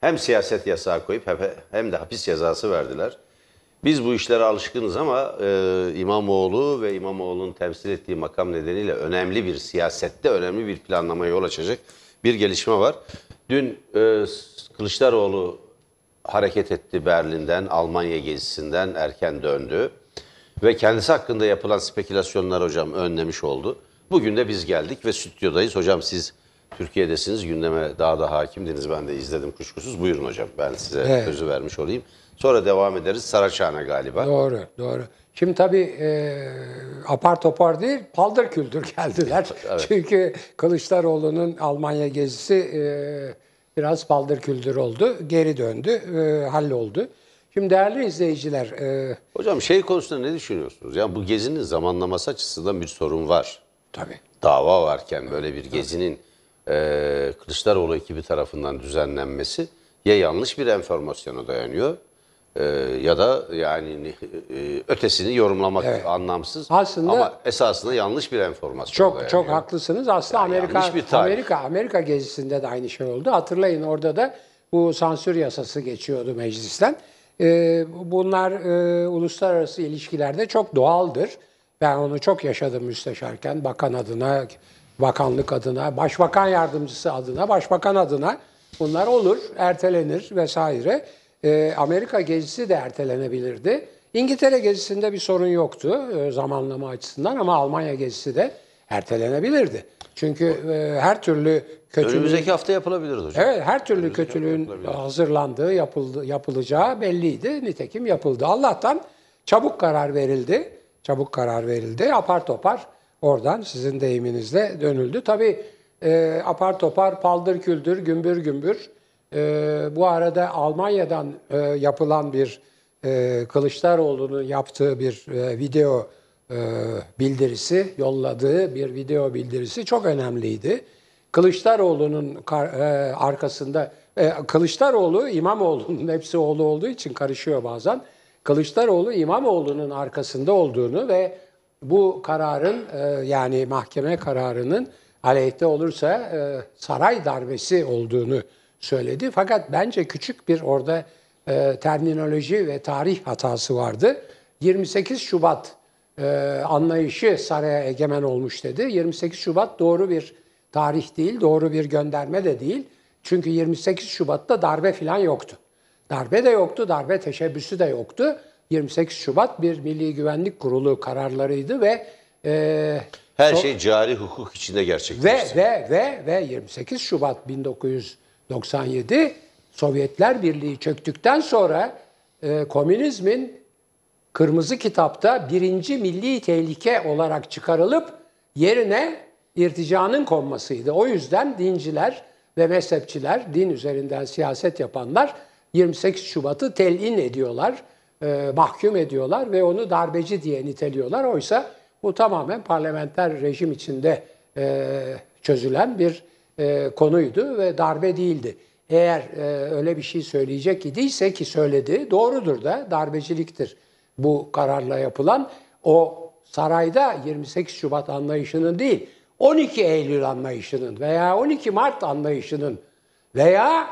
hem siyaset yasağı koyup hem de hapis cezası verdiler. Biz bu işlere alışkınız ama e, İmamoğlu ve İmamoğlu'nun temsil ettiği makam nedeniyle önemli bir siyasette önemli bir planlamaya yol açacak bir gelişme var. Dün e, Kılıçdaroğlu hareket etti Berlin'den, Almanya gezisinden erken döndü. Ve kendisi hakkında yapılan spekülasyonlar hocam önlemiş oldu. Bugün de biz geldik ve stüdyodayız. Hocam siz Türkiye'desiniz, gündeme daha da hakimdiniz. Ben de izledim kuşkusuz. Buyurun hocam, ben size evet. sözü vermiş olayım. Sonra devam ederiz Saraçhane'e galiba. Doğru, doğru. Şimdi tabii e, apar topar değil, paldır küldür geldiler. evet. Çünkü Kılıçdaroğlu'nun Almanya gezisi e, biraz paldır küldür oldu. Geri döndü, e, halloldu. Şimdi değerli izleyiciler... E, Hocam şey konusunda ne düşünüyorsunuz? Yani bu gezinin zamanlaması açısından bir sorun var. Tabii. Dava varken böyle bir gezinin e, Kılıçdaroğlu ekibi tarafından düzenlenmesi ya yanlış bir enformasyona dayanıyor e, ya da yani e, e, ötesini yorumlamak Evet. anlamsız Aslında- ama esasında yanlış bir enformasyona Çok dayanıyor. çok haklısınız. Aslında Yani Amerika bir Amerika Amerika gezisinde de aynı şey oldu. Hatırlayın orada da bu sansür yasası geçiyordu meclisten. Ee, bunlar e, uluslararası ilişkilerde çok doğaldır. Ben onu çok yaşadım müsteşarken bakan adına bakanlık adına, başbakan yardımcısı adına, başbakan adına bunlar olur, ertelenir vesaire. E, Amerika gezisi de ertelenebilirdi. İngiltere gezisinde bir sorun yoktu e, zamanlama açısından ama Almanya gezisi de ertelenebilirdi. Çünkü e, her türlü kötülüğün... Önümüzdeki hafta yapılabilir hocam. Evet, her türlü Önümüzdeki kötülüğün hazırlandığı, yapıldı, yapılacağı belliydi. Nitekim yapıldı. Allah'tan çabuk karar verildi. Çabuk karar verildi. Apar topar Oradan sizin deyiminizle dönüldü. Tabii e, apar topar paldır küldür, gümbür gümbür. E, bu arada Almanya'dan e, yapılan bir e, Kılıçdaroğlu'nun yaptığı bir e, video e, bildirisi, yolladığı bir video bildirisi çok önemliydi. Kılıçdaroğlu'nun e, arkasında, e, Kılıçdaroğlu İmamoğlu'nun hepsi oğlu olduğu için karışıyor bazen. Kılıçdaroğlu İmamoğlu'nun arkasında olduğunu ve bu kararın e, yani mahkeme kararının aleyhte olursa e, saray darbesi olduğunu söyledi. Fakat bence küçük bir orada e, terminoloji ve tarih hatası vardı. 28 Şubat anlayışı saraya egemen olmuş dedi. 28 Şubat doğru bir tarih değil, doğru bir gönderme de değil. Çünkü 28 Şubat'ta darbe filan yoktu. Darbe de yoktu, darbe teşebbüsü de yoktu. 28 Şubat bir Milli Güvenlik Kurulu kararlarıydı ve e, her so şey cari hukuk içinde gerçekleşti. Ve ve ve ve 28 Şubat 1997 Sovyetler Birliği çöktükten sonra e, komünizmin Kırmızı Kitap'ta birinci milli tehlike olarak çıkarılıp yerine irticanın konmasıydı. O yüzden dinciler ve mezhepçiler, din üzerinden siyaset yapanlar 28 Şubat'ı telin ediyorlar e, mahkum ediyorlar ve onu darbeci diye niteliyorlar. Oysa bu tamamen parlamenter rejim içinde e, çözülen bir e, konuydu ve darbe değildi. Eğer e, öyle bir şey söyleyecek idiyse ki söyledi, doğrudur da darbeciliktir bu kararla yapılan. O sarayda 28 Şubat anlayışının değil, 12 Eylül anlayışının veya 12 Mart anlayışının veya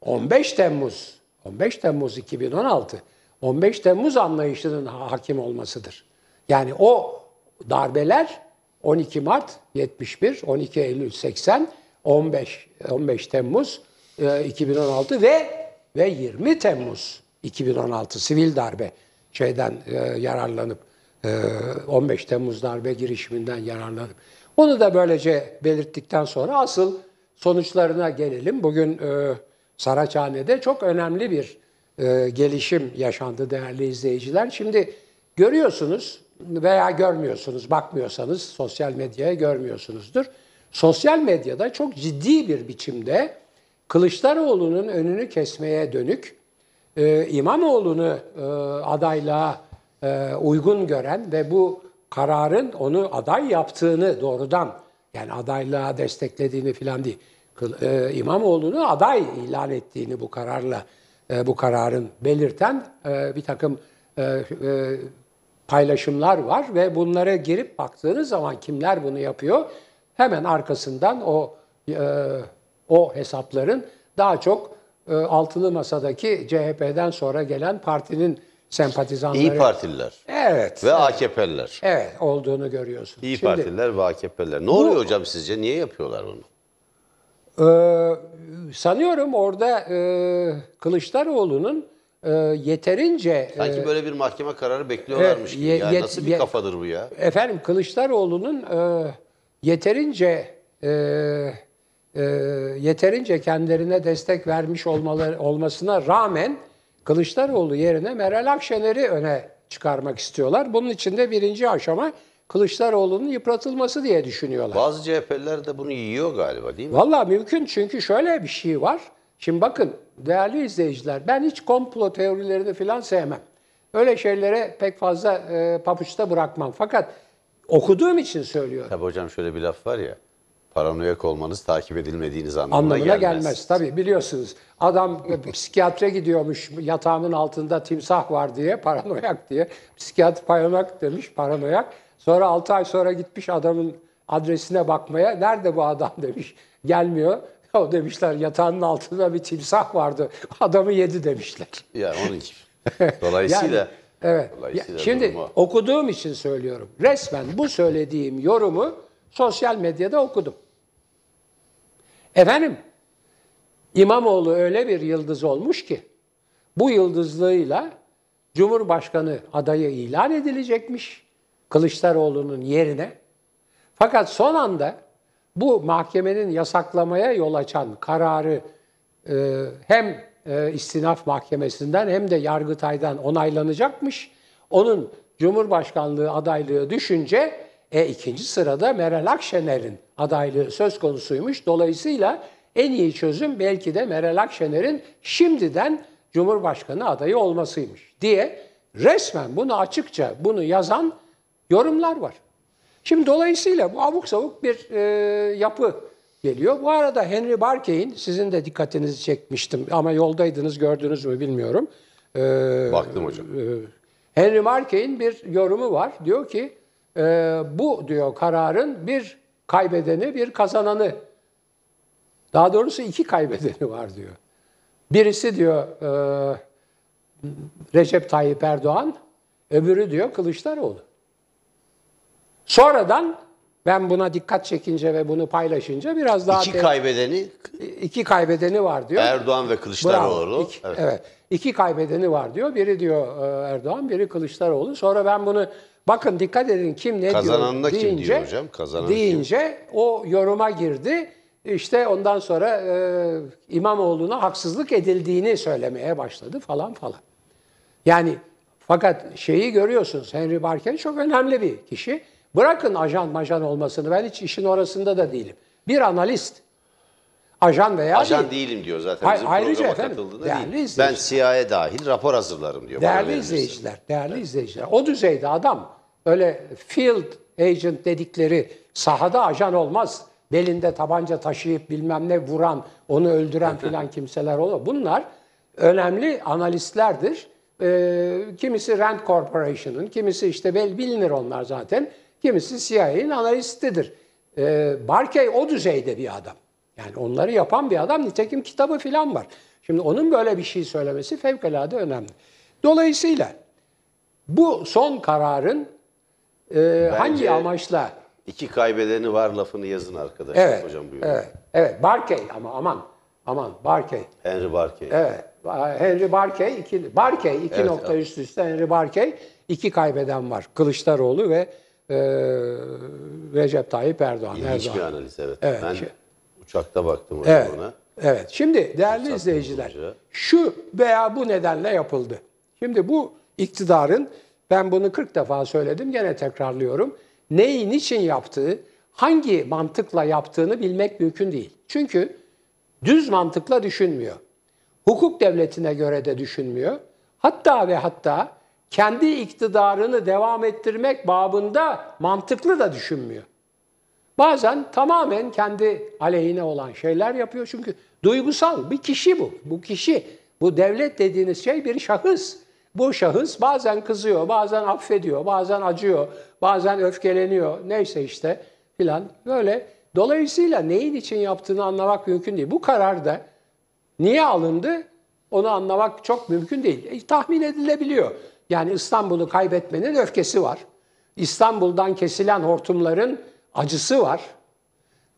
15 Temmuz, 15 Temmuz 2016 15 Temmuz anlayışının hakim olmasıdır. Yani o darbeler 12 Mart 71, 12 Eylül 80, 15 15 Temmuz 2016 e, ve ve 20 Temmuz 2016 sivil darbe şeyden e, yararlanıp 15 e, Temmuz darbe girişiminden yararlanıp onu da böylece belirttikten sonra asıl sonuçlarına gelelim. Bugün Saraçhane'de çok önemli bir e, gelişim yaşandı değerli izleyiciler. Şimdi görüyorsunuz veya görmüyorsunuz, bakmıyorsanız sosyal medyaya görmüyorsunuzdur. Sosyal medyada çok ciddi bir biçimde Kılıçdaroğlu'nun önünü kesmeye dönük, e, İmamoğlu'nu e, adaylığa e, uygun gören ve bu kararın onu aday yaptığını doğrudan yani adaylığa desteklediğini filan değil. E, İmamoğlu'nu aday ilan ettiğini bu kararla e, bu kararın belirten e, bir takım e, e, paylaşımlar var ve bunlara girip baktığınız zaman kimler bunu yapıyor hemen arkasından o e, o hesapların daha çok e, altılı masadaki CHP'den sonra gelen partinin sempatizanları. İyi Partililer. Evet. Ve evet. AKP'liler. Evet olduğunu görüyorsunuz. İyi Şimdi, Partililer ve AKP'liler. Ne bu, oluyor hocam sizce? Niye yapıyorlar bunu? Ee, sanıyorum orada e, Kılıçdaroğlu'nun e, yeterince... E, Sanki e, böyle bir mahkeme kararı bekliyorlarmış gibi. ya. Yet, Nasıl bir ye, kafadır bu ya? Efendim Kılıçdaroğlu'nun e, yeterince... E, e, yeterince kendilerine destek vermiş olmaları olmasına rağmen Kılıçdaroğlu yerine Meral Akşener'i öne çıkarmak istiyorlar. Bunun için de birinci aşama Kılıçdaroğlu'nun yıpratılması diye düşünüyorlar. Bazı CHP'liler de bunu yiyor galiba değil mi? Valla mümkün çünkü şöyle bir şey var. Şimdi bakın değerli izleyiciler ben hiç komplo teorilerini falan sevmem. Öyle şeylere pek fazla e, papuçta bırakmam. Fakat okuduğum için söylüyorum. Tabi hocam şöyle bir laf var ya. Paranoyak olmanız takip edilmediğiniz anlamına, anlamına gelmez. gelmez. Tabii biliyorsunuz adam psikiyatre gidiyormuş yatağımın altında timsah var diye paranoyak diye. Psikiyatr paranoyak demiş paranoyak. Sonra 6 ay sonra gitmiş adamın adresine bakmaya. Nerede bu adam demiş. Gelmiyor. O demişler yatağının altında bir timsah vardı. Adamı yedi demişler. Ya onun için Dolayısıyla yani, Evet. Dolayısıyla ya, şimdi duruma... okuduğum için söylüyorum. Resmen bu söylediğim yorumu sosyal medyada okudum. Efendim, İmamoğlu öyle bir yıldız olmuş ki bu yıldızlığıyla Cumhurbaşkanı adayı ilan edilecekmiş. Kılıçdaroğlu'nun yerine. Fakat son anda bu mahkemenin yasaklamaya yol açan kararı e, hem e, istinaf mahkemesinden hem de Yargıtay'dan onaylanacakmış. Onun Cumhurbaşkanlığı adaylığı düşünce e, ikinci sırada Meral Akşener'in adaylığı söz konusuymuş. Dolayısıyla en iyi çözüm belki de Meral Akşener'in şimdiden Cumhurbaşkanı adayı olmasıymış diye resmen bunu açıkça bunu yazan yorumlar var. Şimdi dolayısıyla bu avuk savuk bir e, yapı geliyor. Bu arada Henry Barkey'in, sizin de dikkatinizi çekmiştim ama yoldaydınız gördünüz mü bilmiyorum. E, Baktım hocam. E, Henry Barkey'in bir yorumu var. Diyor ki e, bu diyor kararın bir kaybedeni bir kazananı. Daha doğrusu iki kaybedeni var diyor. Birisi diyor e, Recep Tayyip Erdoğan, öbürü diyor Kılıçdaroğlu. Sonradan ben buna dikkat çekince ve bunu paylaşınca biraz daha... İki kaybedeni... iki kaybedeni var diyor. Erdoğan ve Kılıçdaroğlu. İki, evet. evet. İki kaybedeni var diyor. Biri diyor e, Erdoğan, biri Kılıçdaroğlu. Sonra ben bunu bakın dikkat edin kim ne Kazanan diyor deyince... kim diyor hocam? Kazanan deyince kim? o yoruma girdi. İşte ondan sonra e, İmamoğlu'na haksızlık edildiğini söylemeye başladı falan falan. Yani fakat şeyi görüyorsunuz Henry Barken çok önemli bir kişi. Bırakın ajan majan olmasını ben hiç işin orasında da değilim. Bir analist ajan veya ajan değil. değilim diyor zaten. Bizim Ayrıca efendim, değerli değil. Ben CIA'ya dahil rapor hazırlarım diyor. Değerli izleyiciler, değerli evet. izleyiciler. O düzeyde adam öyle field agent dedikleri sahada ajan olmaz. Belinde tabanca taşıyıp bilmem ne vuran, onu öldüren filan kimseler olur. Bunlar önemli analistlerdir. Ee, kimisi Rand Corporation'ın, kimisi işte bilinir onlar zaten kimisi CIA'nin analistidir. E, Barkey o düzeyde bir adam. Yani onları yapan bir adam. Nitekim kitabı filan var. Şimdi onun böyle bir şey söylemesi fevkalade önemli. Dolayısıyla bu son kararın e, hangi amaçla... iki kaybedeni var lafını yazın arkadaşlar evet, hocam buyurun. Evet, evet Barkey ama aman aman Barkey. Henry Barkey. Evet. Henry Barkey, iki, Barkey iki evet, nokta üst üste Henry Barkey iki kaybeden var. Kılıçdaroğlu ve e, Recep Tayyip Erdoğan. İlginç Erdoğan. bir analiz evet. evet. Ben uçakta baktım evet. ona. Evet. Şimdi değerli Fırsat izleyiciler olunca. şu veya bu nedenle yapıldı. Şimdi bu iktidarın ben bunu 40 defa söyledim gene tekrarlıyorum. neyi niçin yaptığı, hangi mantıkla yaptığını bilmek mümkün değil. Çünkü düz mantıkla düşünmüyor. Hukuk devletine göre de düşünmüyor. Hatta ve hatta kendi iktidarını devam ettirmek babında mantıklı da düşünmüyor. Bazen tamamen kendi aleyhine olan şeyler yapıyor. Çünkü duygusal bir kişi bu. Bu kişi, bu devlet dediğiniz şey bir şahıs. Bu şahıs bazen kızıyor, bazen affediyor, bazen acıyor, bazen öfkeleniyor. Neyse işte filan böyle. Dolayısıyla neyin için yaptığını anlamak mümkün değil. Bu karar da niye alındı onu anlamak çok mümkün değil. E, tahmin edilebiliyor. Yani İstanbul'u kaybetmenin öfkesi var. İstanbul'dan kesilen hortumların acısı var.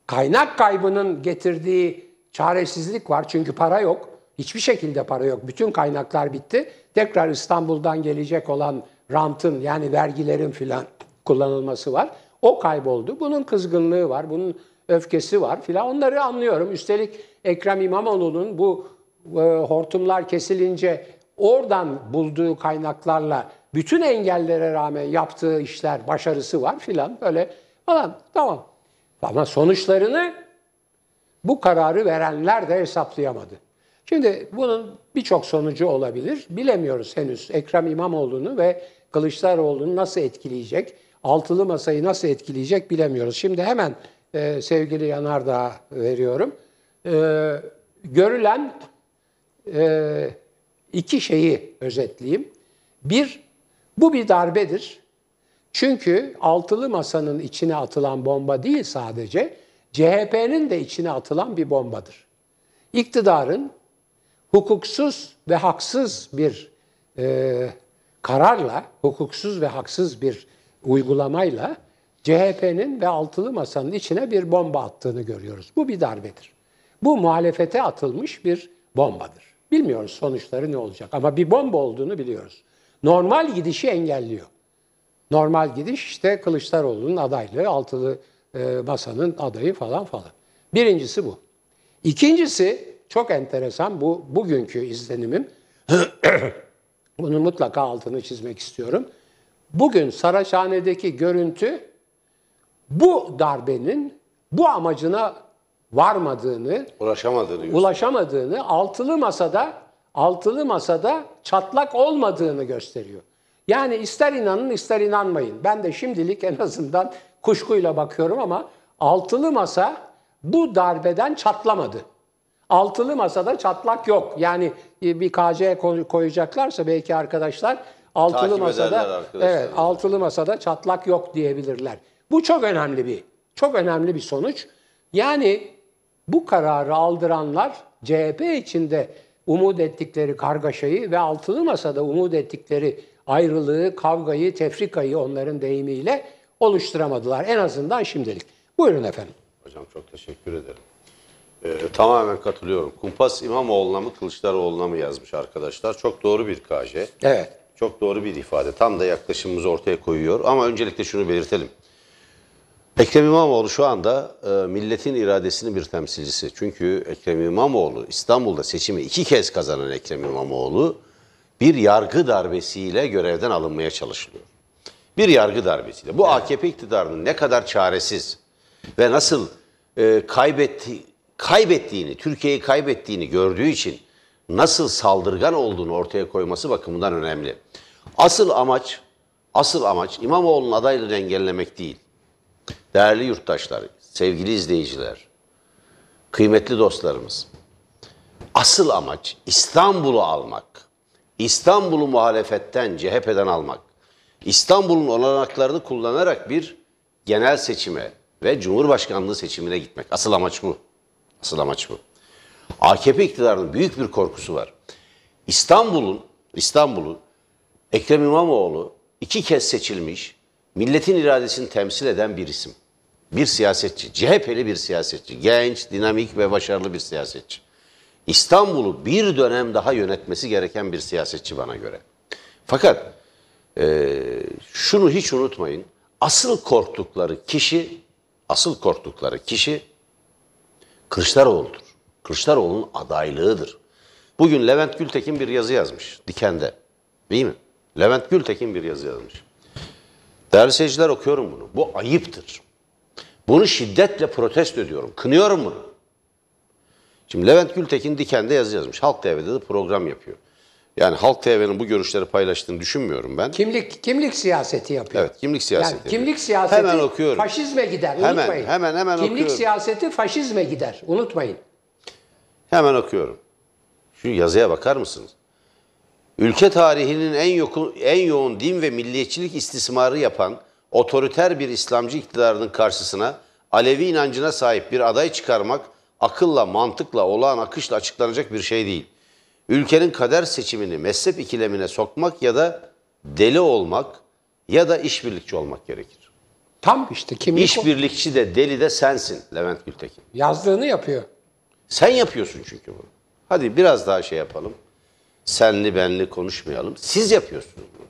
Kaynak kaybının getirdiği çaresizlik var çünkü para yok. Hiçbir şekilde para yok. Bütün kaynaklar bitti. Tekrar İstanbul'dan gelecek olan rantın yani vergilerin filan kullanılması var. O kayboldu. Bunun kızgınlığı var, bunun öfkesi var filan. Onları anlıyorum. Üstelik Ekrem İmamoğlu'nun bu e, hortumlar kesilince oradan bulduğu kaynaklarla bütün engellere rağmen yaptığı işler, başarısı var filan böyle falan tamam. Ama sonuçlarını bu kararı verenler de hesaplayamadı. Şimdi bunun birçok sonucu olabilir. Bilemiyoruz henüz Ekrem İmamoğlu'nu ve Kılıçdaroğlu'nu nasıl etkileyecek, altılı masayı nasıl etkileyecek bilemiyoruz. Şimdi hemen e, sevgili Yanardağ'a veriyorum. E, görülen e, iki şeyi özetleyeyim. Bir, bu bir darbedir. Çünkü altılı masanın içine atılan bomba değil sadece, CHP'nin de içine atılan bir bombadır. İktidarın hukuksuz ve haksız bir e, kararla, hukuksuz ve haksız bir uygulamayla CHP'nin ve altılı masanın içine bir bomba attığını görüyoruz. Bu bir darbedir. Bu muhalefete atılmış bir bombadır. Bilmiyoruz sonuçları ne olacak ama bir bomba olduğunu biliyoruz. Normal gidişi engelliyor. Normal gidiş işte Kılıçdaroğlu'nun adaylığı, altılı e, masanın adayı falan falan. Birincisi bu. İkincisi çok enteresan bu bugünkü izlenimim. Bunu mutlaka altını çizmek istiyorum. Bugün Saraçhane'deki görüntü bu darbenin bu amacına varmadığını, ulaşamadığını, ulaşamadığını, altılı masada altılı masada çatlak olmadığını gösteriyor. Yani ister inanın ister inanmayın. Ben de şimdilik en azından kuşkuyla bakıyorum ama altılı masa bu darbeden çatlamadı. Altılı masada çatlak yok. Yani e, bir KC koyacaklarsa belki arkadaşlar altılı Takip masada evet altılı masada çatlak yok diyebilirler. Bu çok önemli bir çok önemli bir sonuç. Yani bu kararı aldıranlar CHP içinde umut ettikleri kargaşayı ve altılı masada umut ettikleri ayrılığı, kavgayı, tefrikayı onların deyimiyle oluşturamadılar. En azından şimdilik. Buyurun efendim. Hocam çok teşekkür ederim. Ee, tamamen katılıyorum. Kumpas İmamoğlu'na mı Kılıçdaroğlu'na mı yazmış arkadaşlar. Çok doğru bir KJ. Evet. Çok doğru bir ifade. Tam da yaklaşımımızı ortaya koyuyor. Ama öncelikle şunu belirtelim. Ekrem İmamoğlu şu anda e, milletin iradesinin bir temsilcisi. Çünkü Ekrem İmamoğlu İstanbul'da seçimi iki kez kazanan Ekrem İmamoğlu bir yargı darbesiyle görevden alınmaya çalışılıyor. Bir yargı darbesiyle. Bu AKP iktidarının ne kadar çaresiz ve nasıl e, kaybetti, kaybettiğini, Türkiye'yi kaybettiğini gördüğü için nasıl saldırgan olduğunu ortaya koyması bakımından önemli. Asıl amaç, asıl amaç İmamoğlu'nun adaylığını engellemek değil. Değerli yurttaşlar, sevgili izleyiciler, kıymetli dostlarımız. Asıl amaç İstanbul'u almak. İstanbul'u muhalefetten, CHP'den almak. İstanbul'un olanaklarını kullanarak bir genel seçime ve Cumhurbaşkanlığı seçimine gitmek. Asıl amaç bu. Asıl amaç bu. AKP iktidarının büyük bir korkusu var. İstanbul'un İstanbul'u Ekrem İmamoğlu iki kez seçilmiş milletin iradesini temsil eden bir isim. Bir siyasetçi, CHP'li bir siyasetçi, genç, dinamik ve başarılı bir siyasetçi. İstanbul'u bir dönem daha yönetmesi gereken bir siyasetçi bana göre. Fakat e, şunu hiç unutmayın. Asıl korktukları kişi, asıl korktukları kişi Kılıçdaroğlu'dur. Kılıçdaroğlu'nun adaylığıdır. Bugün Levent Gültekin bir yazı yazmış Diken'de. Değil mi? Levent Gültekin bir yazı yazmış. Değerli seyirciler okuyorum bunu. Bu ayıptır. Bunu şiddetle protesto ediyorum. Kınıyorum bunu. Şimdi Levent Gültekin Diken'de yazı yazmış. Halk TV'de de program yapıyor. Yani Halk TV'nin bu görüşleri paylaştığını düşünmüyorum ben. Kimlik kimlik siyaseti yapıyor. Evet, kimlik siyaseti. Yani kimlik siyaseti hemen okuyorum. faşizme gider. Hemen, unutmayın. Hemen hemen kimlik okuyorum. Kimlik siyaseti faşizme gider. Unutmayın. Hemen okuyorum. Şu yazıya bakar mısınız? ülke tarihinin en, yoku, en yoğun din ve milliyetçilik istismarı yapan otoriter bir İslamcı iktidarının karşısına Alevi inancına sahip bir aday çıkarmak akılla, mantıkla, olağan akışla açıklanacak bir şey değil. Ülkenin kader seçimini mezhep ikilemine sokmak ya da deli olmak ya da işbirlikçi olmak gerekir. Tam işte kim? İşbirlikçi de deli de sensin Levent Gültekin. Yazdığını yapıyor. Sen yapıyorsun çünkü bunu. Hadi biraz daha şey yapalım senli benli konuşmayalım. Siz yapıyorsunuz bunu.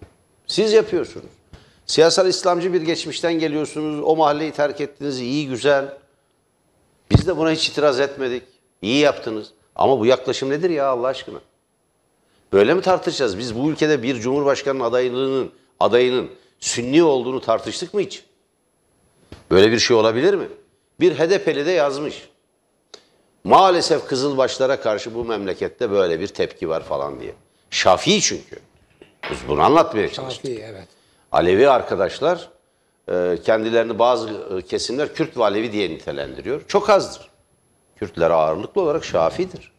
Siz yapıyorsunuz. Siyasal İslamcı bir geçmişten geliyorsunuz. O mahalleyi terk ettiniz. iyi güzel. Biz de buna hiç itiraz etmedik. İyi yaptınız. Ama bu yaklaşım nedir ya Allah aşkına? Böyle mi tartışacağız? Biz bu ülkede bir cumhurbaşkanının adaylığının, adayının sünni olduğunu tartıştık mı hiç? Böyle bir şey olabilir mi? Bir HDP'li de yazmış. Maalesef Kızılbaşlara karşı bu memlekette böyle bir tepki var falan diye. Şafii çünkü. Biz bunu anlatmaya çalıştık. Şafii evet. Alevi arkadaşlar e, kendilerini bazı e, kesimler Kürt ve Alevi diye nitelendiriyor. Çok azdır. Kürtler ağırlıklı olarak Şafii'dir.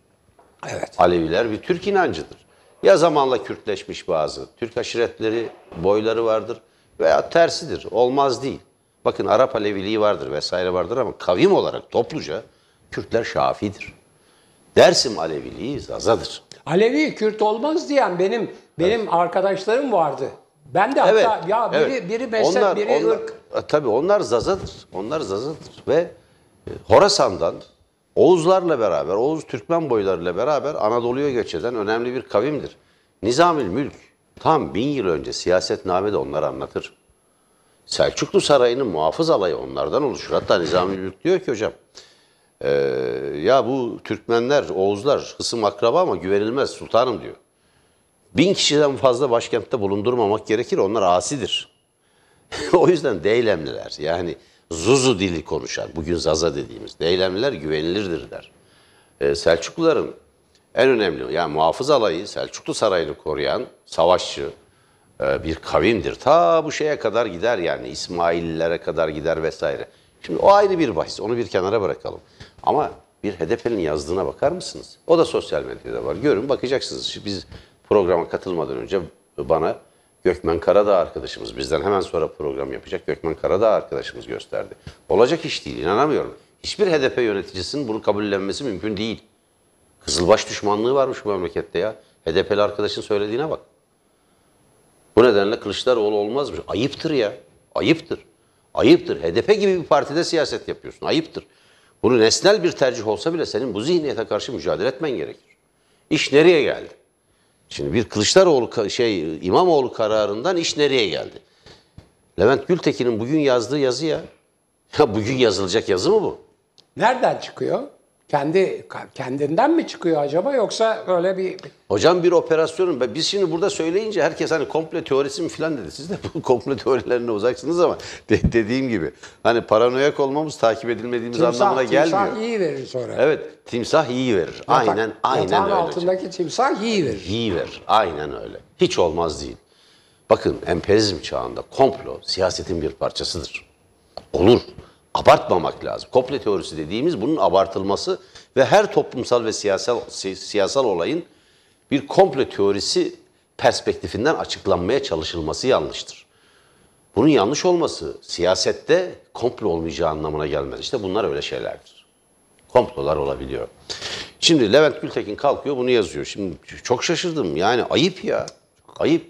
Evet. Aleviler bir Türk inancıdır. Ya zamanla Kürtleşmiş bazı Türk aşiretleri, boyları vardır veya tersidir. Olmaz değil. Bakın Arap Aleviliği vardır vesaire vardır ama kavim olarak topluca Kürtler Şafidir. Dersim Aleviliği Zazadır. Alevi Kürt olmaz diyen benim benim evet. arkadaşlarım vardı. Ben de hatta ya biri evet. biri mezhep onlar, biri onlar, ırk. E, tabii onlar Zazadır. Onlar Zazadır ve e, Horasan'dan Oğuzlarla beraber, Oğuz Türkmen boylarıyla beraber Anadolu'ya göç eden önemli bir kavimdir. Nizamül Mülk tam bin yıl önce siyasetnamede onları anlatır. Selçuklu Sarayı'nın muhafız alayı onlardan oluşur. Hatta Nizamül Mülk diyor ki hocam, ee, ya bu Türkmenler, Oğuzlar kısım akraba ama güvenilmez sultanım diyor. Bin kişiden fazla başkentte bulundurmamak gerekir. Onlar asidir. o yüzden Deylemliler yani Zuzu dili konuşan, bugün Zaza dediğimiz Deylemliler güvenilirdirler. Ee, Selçukluların en önemli yani muhafız alayı Selçuklu Sarayı'nı koruyan savaşçı e, bir kavimdir. Ta bu şeye kadar gider yani İsmaillere kadar gider vesaire. Şimdi o ayrı bir bahis. Onu bir kenara bırakalım. Ama bir HDP'nin yazdığına bakar mısınız? O da sosyal medyada var. Görün bakacaksınız. Şimdi biz programa katılmadan önce bana Gökmen Karadağ arkadaşımız bizden hemen sonra program yapacak Gökmen Karadağ arkadaşımız gösterdi. Olacak iş değil inanamıyorum. Hiçbir HDP yöneticisinin bunu kabullenmesi mümkün değil. Kızılbaş düşmanlığı varmış bu memlekette ya. HDP'li arkadaşın söylediğine bak. Bu nedenle Kılıçdaroğlu olmazmış. Ayıptır ya. Ayıptır. Ayıptır. HDP gibi bir partide siyaset yapıyorsun. Ayıptır. Bunu nesnel bir tercih olsa bile senin bu zihniyete karşı mücadele etmen gerekir. İş nereye geldi? Şimdi bir Kılıçdaroğlu şey İmamoğlu kararından iş nereye geldi? Levent Gültekin'in bugün yazdığı yazı ya. Ya bugün yazılacak yazı mı bu? Nereden çıkıyor? kendi kendinden mi çıkıyor acaba yoksa öyle bir Hocam bir operasyonun biz şimdi burada söyleyince herkes hani komple teorisi mi filan dedi. Siz de bu komple teorilerine uzaksınız ama de, dediğim gibi hani paranoyak olmamız takip edilmediğimiz timsah, anlamına timsah gelmiyor. Timsah iyi verir sonra. Evet timsah iyi verir. Yatak, aynen aynen yatağın öyle. altındaki timsah iyi verir. İyi verir. Aynen öyle. Hiç olmaz değil. Bakın emperizm çağında komplo siyasetin bir parçasıdır. Olur abartmamak lazım. Komple teorisi dediğimiz bunun abartılması ve her toplumsal ve siyasal si, siyasal olayın bir komple teorisi perspektifinden açıklanmaya çalışılması yanlıştır. Bunun yanlış olması siyasette komple olmayacağı anlamına gelmez. İşte bunlar öyle şeylerdir. Komplolar olabiliyor. Şimdi Levent Gültekin kalkıyor bunu yazıyor. Şimdi çok şaşırdım. Yani ayıp ya. Ayıp.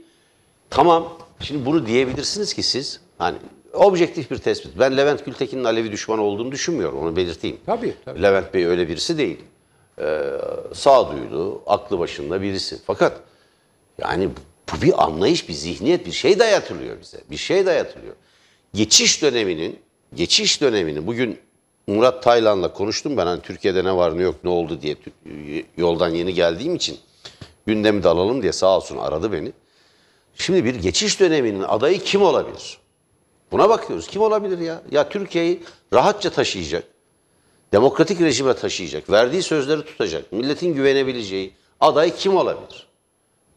Tamam. Şimdi bunu diyebilirsiniz ki siz hani objektif bir tespit. Ben Levent Gültekin'in Alevi düşmanı olduğunu düşünmüyorum. Onu belirteyim. Tabii. tabii. Levent Bey öyle birisi değil. Ee, sağduyulu, aklı başında birisi. Fakat yani bu bir anlayış, bir zihniyet, bir şey dayatılıyor bize. Bir şey dayatılıyor. Geçiş döneminin, geçiş döneminin bugün Murat Taylan'la konuştum ben hani Türkiye'de ne var ne yok ne oldu diye yoldan yeni geldiğim için gündemi alalım diye sağ olsun aradı beni. Şimdi bir geçiş döneminin adayı kim olabilir? Buna bakıyoruz. Kim olabilir ya? Ya Türkiye'yi rahatça taşıyacak, demokratik rejime taşıyacak, verdiği sözleri tutacak, milletin güvenebileceği aday kim olabilir?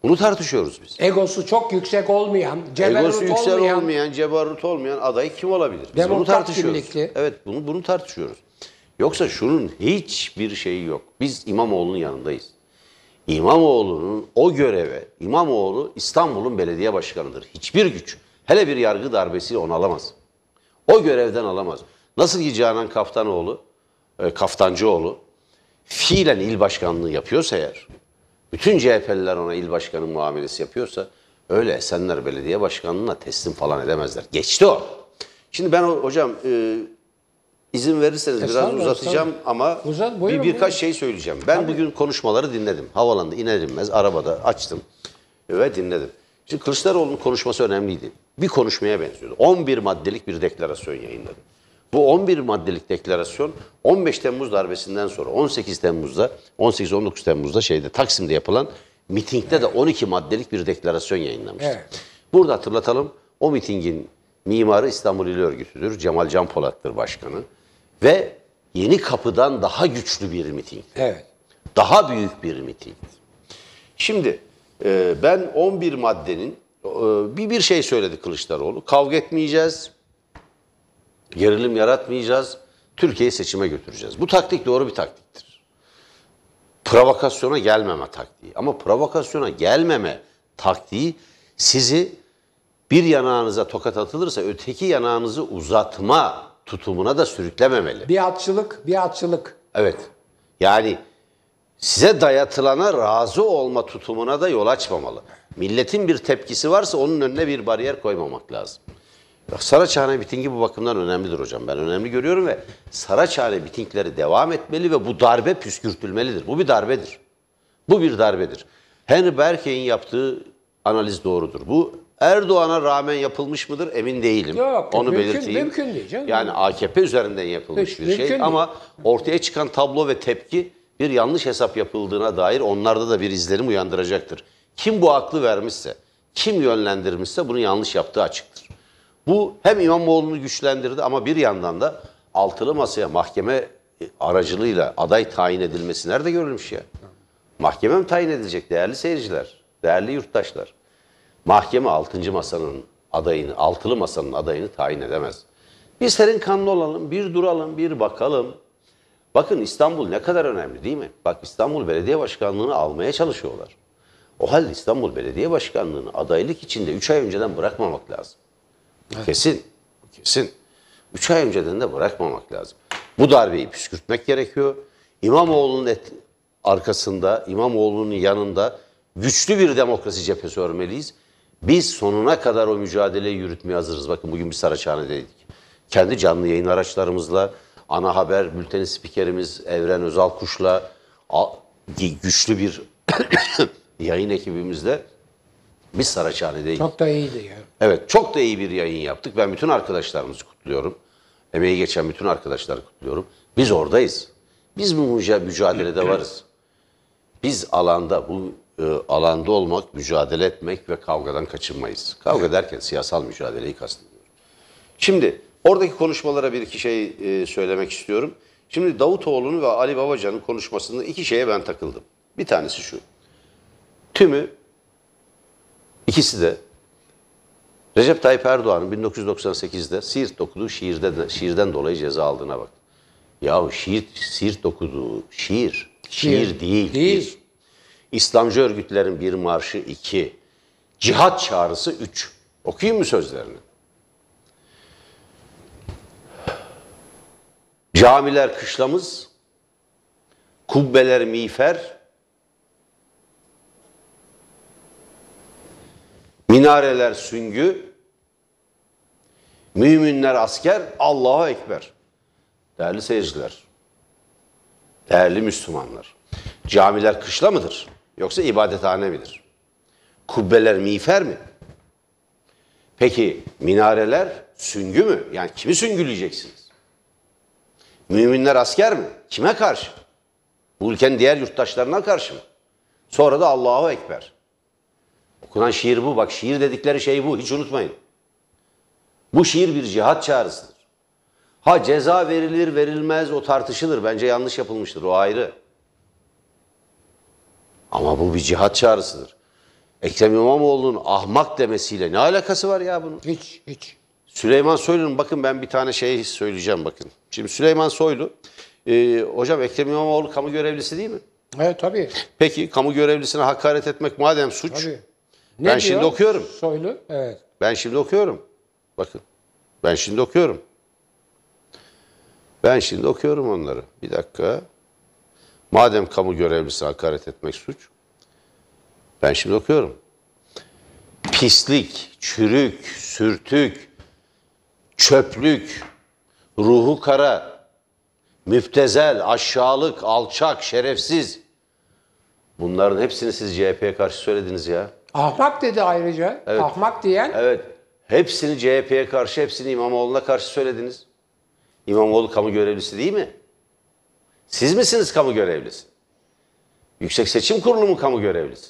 Bunu tartışıyoruz biz. Egosu çok yüksek olmayan, ceberut Egosu yüksek olmayan, olmayan ceberut olmayan aday kim olabilir? Biz bunu tartışıyoruz. Kimlikli. Evet, bunu bunu tartışıyoruz. Yoksa şunun hiçbir şeyi yok. Biz İmamoğlu'nun yanındayız. İmamoğlu'nun o göreve, İmamoğlu İstanbul'un belediye başkanıdır. Hiçbir güç Hele bir yargı darbesi onu alamaz. O görevden alamaz. Nasıl ki Canan Kaftanoğlu, e, Kaftancıoğlu fiilen il başkanlığı yapıyorsa eğer, bütün CHP'liler ona il başkanı muamelesi yapıyorsa öyle Esenler Belediye Başkanlığı'na teslim falan edemezler. Geçti o. Şimdi ben hocam e, izin verirseniz e, biraz uzatacağım tabii. ama Uzat, buyurun, bir birkaç buyurun. şey söyleyeceğim. Ben tabii. bugün konuşmaları dinledim. Havalandı, iner inmez arabada açtım ve dinledim. Şimdi Kılıçdaroğlu'nun konuşması önemliydi. Bir konuşmaya benziyordu. 11 maddelik bir deklarasyon yayınladı. Bu 11 maddelik deklarasyon 15 Temmuz darbesinden sonra 18 Temmuz'da 18-19 Temmuz'da şeyde Taksim'de yapılan mitingde de 12 maddelik bir deklarasyon yayınlamıştı. Evet. Burada hatırlatalım o mitingin mimarı İstanbul İl Örgütü'dür. Cemal Can Polat'tır başkanı. Ve yeni kapıdan daha güçlü bir miting. Evet. Daha büyük bir miting. Şimdi ee, ben 11 maddenin e, bir, bir şey söyledi Kılıçdaroğlu. Kavga etmeyeceğiz, gerilim yaratmayacağız, Türkiye'yi seçime götüreceğiz. Bu taktik doğru bir taktiktir. Provokasyona gelmeme taktiği. Ama provokasyona gelmeme taktiği sizi bir yanağınıza tokat atılırsa öteki yanağınızı uzatma tutumuna da sürüklememeli. Bir bir biatçılık. Evet. Yani size dayatılana razı olma tutumuna da yol açmamalı. Milletin bir tepkisi varsa onun önüne bir bariyer koymamak lazım. Saraçhane mitingi bu bakımdan önemlidir hocam. Ben önemli görüyorum ve Saraçhane mitingleri devam etmeli ve bu darbe püskürtülmelidir. Bu bir darbedir. Bu bir darbedir. Henry Berkey'in yaptığı analiz doğrudur. Bu Erdoğan'a rağmen yapılmış mıdır emin değilim. Yok, Onu mümkün, belirteyim. Mümkün değil canım. Yani AKP üzerinden yapılmış Hiç, bir şey değil. ama ortaya çıkan tablo ve tepki bir yanlış hesap yapıldığına dair onlarda da bir izlenim uyandıracaktır. Kim bu aklı vermişse, kim yönlendirmişse bunu yanlış yaptığı açıktır. Bu hem İmamoğlu'nu güçlendirdi ama bir yandan da altılı masaya mahkeme e, aracılığıyla aday tayin edilmesi nerede görülmüş ya? Mahkeme mi tayin edilecek değerli seyirciler, değerli yurttaşlar? Mahkeme altıncı masanın adayını, altılı masanın adayını tayin edemez. Bir serin kanlı olalım, bir duralım, bir bakalım. Bakın İstanbul ne kadar önemli değil mi? Bak İstanbul Belediye Başkanlığı'nı almaya çalışıyorlar. O halde İstanbul Belediye Başkanlığı'nı adaylık içinde 3 ay önceden bırakmamak lazım. Evet. Kesin, kesin. 3 ay önceden de bırakmamak lazım. Bu darbeyi püskürtmek gerekiyor. İmamoğlu'nun et, arkasında, İmamoğlu'nun yanında güçlü bir demokrasi cephesi örmeliyiz. Biz sonuna kadar o mücadeleyi yürütmeye hazırız. Bakın bugün bir Saraçhane'deydik. Kendi canlı yayın araçlarımızla, ana haber bülteni spikerimiz Evren Özal Kuş'la güçlü bir yayın ekibimizle biz Saraçhane'deyiz. Çok da iyiydi ya. Evet çok da iyi bir yayın yaptık. Ben bütün arkadaşlarımızı kutluyorum. Emeği geçen bütün arkadaşları kutluyorum. Biz oradayız. Biz bu mücadelede varız. Biz alanda bu e, alanda olmak, mücadele etmek ve kavgadan kaçınmayız. Kavga derken siyasal mücadeleyi kastediyorum. Şimdi Oradaki konuşmalara bir iki şey e, söylemek istiyorum. Şimdi Davutoğlu'nun ve Ali Babacan'ın konuşmasında iki şeye ben takıldım. Bir tanesi şu. Tümü ikisi de Recep Tayyip Erdoğan'ın 1998'de Siirt okuduğu şiirden, şiirden dolayı ceza aldığına bak. Yahu şiir, Siirt okuduğu şiir, şiir, şiir değil. değil. Bir. İslamcı örgütlerin bir marşı iki, cihat çağrısı üç. Okuyayım mı sözlerini? Camiler kışlamız, kubbeler miğfer, minareler süngü, müminler asker, Allah'a Ekber. Değerli seyirciler, değerli Müslümanlar, camiler kışla mıdır yoksa ibadethane midir? Kubbeler miğfer mi? Peki minareler süngü mü? Yani kimi süngüleyeceksiniz? Müminler asker mi? Kime karşı? Bu ülkenin diğer yurttaşlarına karşı mı? Sonra da Allahu Ekber. Okunan şiir bu. Bak şiir dedikleri şey bu. Hiç unutmayın. Bu şiir bir cihat çağrısıdır. Ha ceza verilir verilmez o tartışılır. Bence yanlış yapılmıştır. O ayrı. Ama bu bir cihat çağrısıdır. Ekrem İmamoğlu'nun ahmak demesiyle ne alakası var ya bunun? Hiç, hiç. Süleyman Soylu'nun bakın ben bir tane şey söyleyeceğim bakın. Şimdi Süleyman Soylu, e, hocam Ekrem İmamoğlu kamu görevlisi değil mi? Evet tabii. Peki kamu görevlisine hakaret etmek madem suç. Tabii. Ne ben diyor? şimdi okuyorum. Soylu, evet. Ben şimdi okuyorum. Bakın. Ben şimdi okuyorum. Ben şimdi okuyorum onları. Bir dakika. Madem kamu görevlisi hakaret etmek suç. Ben şimdi okuyorum. Pislik, çürük, sürtük, çöplük, ruhu kara, müftezel, aşağılık, alçak, şerefsiz. Bunların hepsini siz CHP'ye karşı söylediniz ya. Ahmak dedi ayrıca. Evet. Ahmak diyen. Evet. Hepsini CHP'ye karşı, hepsini İmamoğlu'na karşı söylediniz. İmamoğlu kamu görevlisi değil mi? Siz misiniz kamu görevlisi? Yüksek Seçim Kurulu mu kamu görevlisi?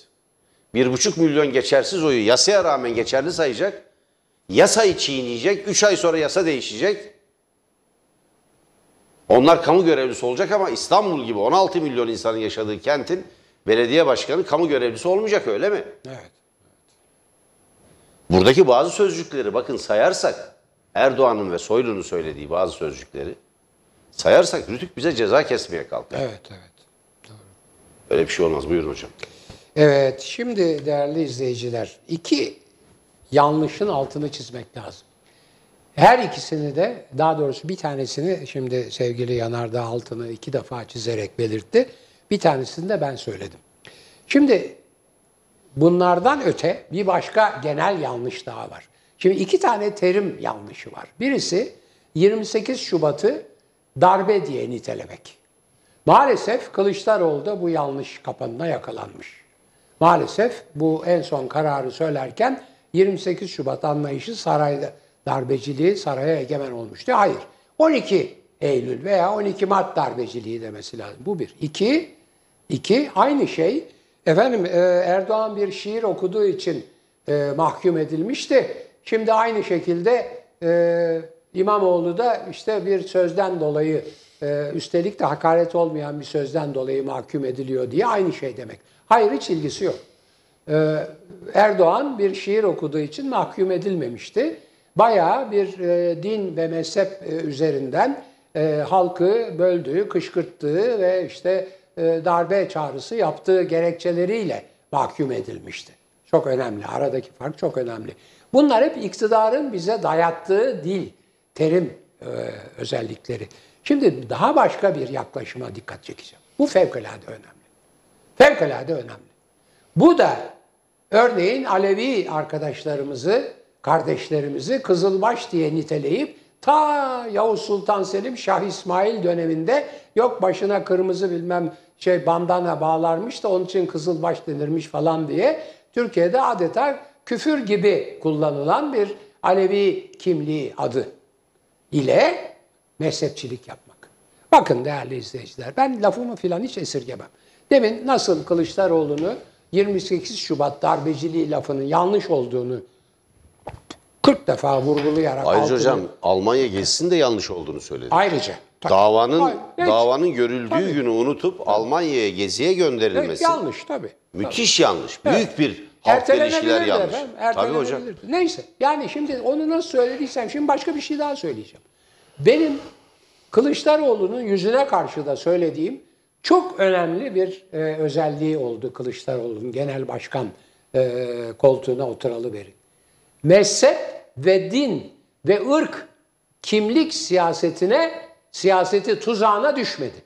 Bir buçuk milyon geçersiz oyu yasaya rağmen geçerli sayacak. Yasayı çiğneyecek, üç ay sonra yasa değişecek. Onlar kamu görevlisi olacak ama İstanbul gibi 16 milyon insanın yaşadığı kentin belediye başkanı kamu görevlisi olmayacak öyle mi? Evet. Buradaki bazı sözcükleri bakın sayarsak Erdoğan'ın ve Soylu'nun söylediği bazı sözcükleri sayarsak Rütük bize ceza kesmeye kalkıyor. Evet, evet. Doğru. Öyle bir şey olmaz. Buyurun hocam. Evet, şimdi değerli izleyiciler iki yanlışın altını çizmek lazım. Her ikisini de daha doğrusu bir tanesini şimdi sevgili Yanardağ altını iki defa çizerek belirtti. Bir tanesini de ben söyledim. Şimdi bunlardan öte bir başka genel yanlış daha var. Şimdi iki tane terim yanlışı var. Birisi 28 Şubat'ı darbe diye nitelemek. Maalesef Kılıçdaroğlu da bu yanlış kapanına yakalanmış. Maalesef bu en son kararı söylerken 28 Şubat anlayışı sarayda darbeciliği saraya egemen olmuştu. Hayır. 12 Eylül veya 12 Mart darbeciliği demesi lazım. Bu bir. İki, iki aynı şey efendim e, Erdoğan bir şiir okuduğu için e, mahkum edilmişti. Şimdi aynı şekilde e, İmamoğlu da işte bir sözden dolayı üstelik de hakaret olmayan bir sözden dolayı mahkum ediliyor diye aynı şey demek. Hayır hiç ilgisi yok. Ee, Erdoğan bir şiir okuduğu için mahkum edilmemişti. Bayağı bir e, din ve mezhep e, üzerinden e, halkı böldüğü, kışkırttığı ve işte darbe çağrısı yaptığı gerekçeleriyle mahkum edilmişti. Çok önemli, aradaki fark çok önemli. Bunlar hep iktidarın bize dayattığı dil, terim özellikleri. Şimdi daha başka bir yaklaşıma dikkat çekeceğim. Bu fevkalade önemli. Fevkalade önemli. Bu da Örneğin Alevi arkadaşlarımızı, kardeşlerimizi Kızılbaş diye niteleyip ta Yavuz Sultan Selim Şah İsmail döneminde yok başına kırmızı bilmem şey bandana bağlarmış da onun için Kızılbaş denirmiş falan diye Türkiye'de adeta küfür gibi kullanılan bir Alevi kimliği adı ile mezhepçilik yapmak. Bakın değerli izleyiciler ben lafımı filan hiç esirgemem. Demin nasıl Kılıçdaroğlu'nu 28 Şubat darbeciliği lafının yanlış olduğunu 40 defa vurgulayarak Ayrıca altını... hocam Almanya gezisinin de yanlış olduğunu söyledi. Ayrıca. Tabii. Davanın Hayır, davanın görüldüğü tabii. günü unutup Almanya'ya geziye gönderilmesi. Evet, yanlış tabii. Müthiş tabii. yanlış. Evet. Büyük bir halk ilişkiler yanlış. tabii hocam. Neyse yani şimdi onu nasıl söylediysem şimdi başka bir şey daha söyleyeceğim. Benim Kılıçdaroğlu'nun yüzüne karşı da söylediğim çok önemli bir e, özelliği oldu Kılıçdaroğlu'nun genel başkan e, koltuğuna oturalı beri. Mezhep ve din ve ırk kimlik siyasetine, siyaseti tuzağına düşmedi.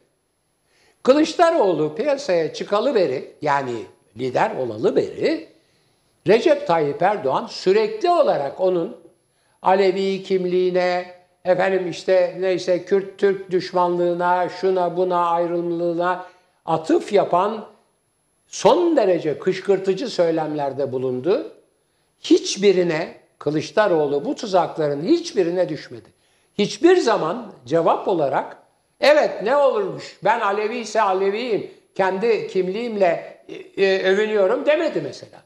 Kılıçdaroğlu piyasaya çıkalı beri, yani lider olalı beri, Recep Tayyip Erdoğan sürekli olarak onun Alevi kimliğine, efendim işte neyse Kürt-Türk düşmanlığına, şuna buna ayrımlılığına atıf yapan son derece kışkırtıcı söylemlerde bulundu. Hiçbirine Kılıçdaroğlu bu tuzakların hiçbirine düşmedi. Hiçbir zaman cevap olarak evet ne olurmuş ben Alevi ise Aleviyim kendi kimliğimle e, e, övünüyorum demedi mesela.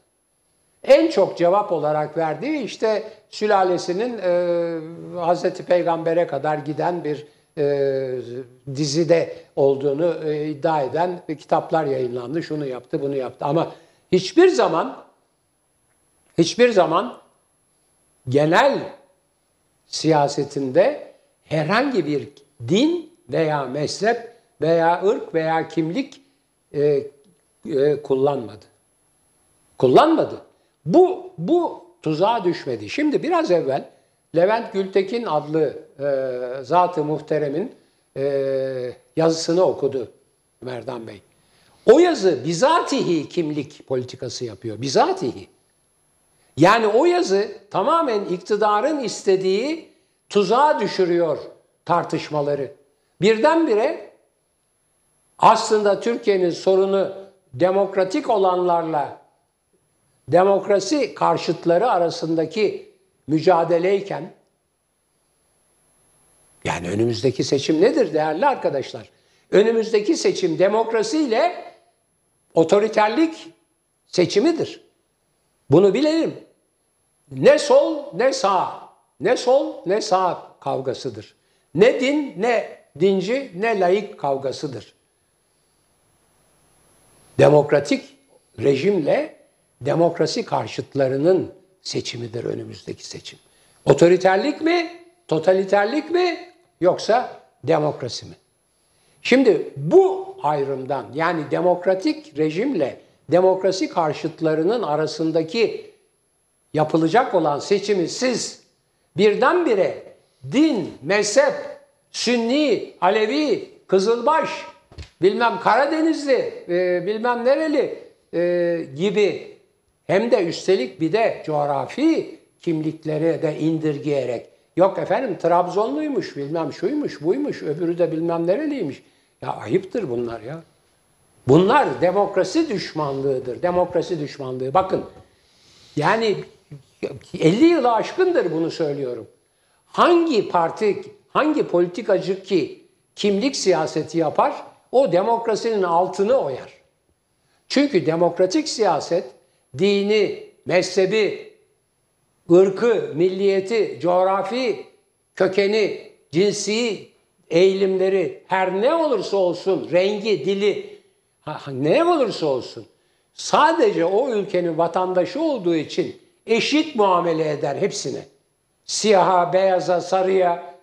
En çok cevap olarak verdiği işte sülalesinin e, Hazreti Peygamber'e kadar giden bir e, dizide olduğunu e, iddia eden kitaplar yayınlandı. Şunu yaptı, bunu yaptı. Ama hiçbir zaman hiçbir zaman genel siyasetinde herhangi bir din veya mezhep veya ırk veya kimlik e, e, kullanmadı. Kullanmadı. Bu, bu tuzağa düşmedi. Şimdi biraz evvel Levent Gültekin adlı e, zat-ı muhteremin e, yazısını okudu Merdan Bey. O yazı bizatihi kimlik politikası yapıyor. Bizatihi. Yani o yazı tamamen iktidarın istediği tuzağa düşürüyor tartışmaları. Birdenbire aslında Türkiye'nin sorunu demokratik olanlarla demokrasi karşıtları arasındaki mücadeleyken yani önümüzdeki seçim nedir değerli arkadaşlar? Önümüzdeki seçim demokrasi ile otoriterlik seçimidir. Bunu bilelim. Ne sol ne sağ, ne sol ne sağ kavgasıdır. Ne din ne dinci ne layık kavgasıdır. Demokratik rejimle demokrasi karşıtlarının seçimidir önümüzdeki seçim. Otoriterlik mi? Totaliterlik mi? Yoksa demokrasi mi? Şimdi bu ayrımdan yani demokratik rejimle demokrasi karşıtlarının arasındaki yapılacak olan seçimi siz birdenbire din, mezhep, sünni, alevi, kızılbaş, bilmem Karadenizli, e, bilmem nereli e, gibi hem de üstelik bir de coğrafi kimlikleri de indirgeyerek. Yok efendim Trabzonluymuş, bilmem şuymuş, buymuş, öbürü de bilmem nereliymiş. Ya ayıptır bunlar ya. Bunlar demokrasi düşmanlığıdır. Demokrasi düşmanlığı. Bakın yani 50 yılı aşkındır bunu söylüyorum. Hangi parti, hangi politikacı ki kimlik siyaseti yapar, o demokrasinin altını oyar. Çünkü demokratik siyaset dini, mezhebi, ırkı, milliyeti, coğrafi, kökeni, cinsi, eğilimleri her ne olursa olsun, rengi, dili ne olursa olsun sadece o ülkenin vatandaşı olduğu için eşit muamele eder hepsine. Siyaha, beyaza, sarıya,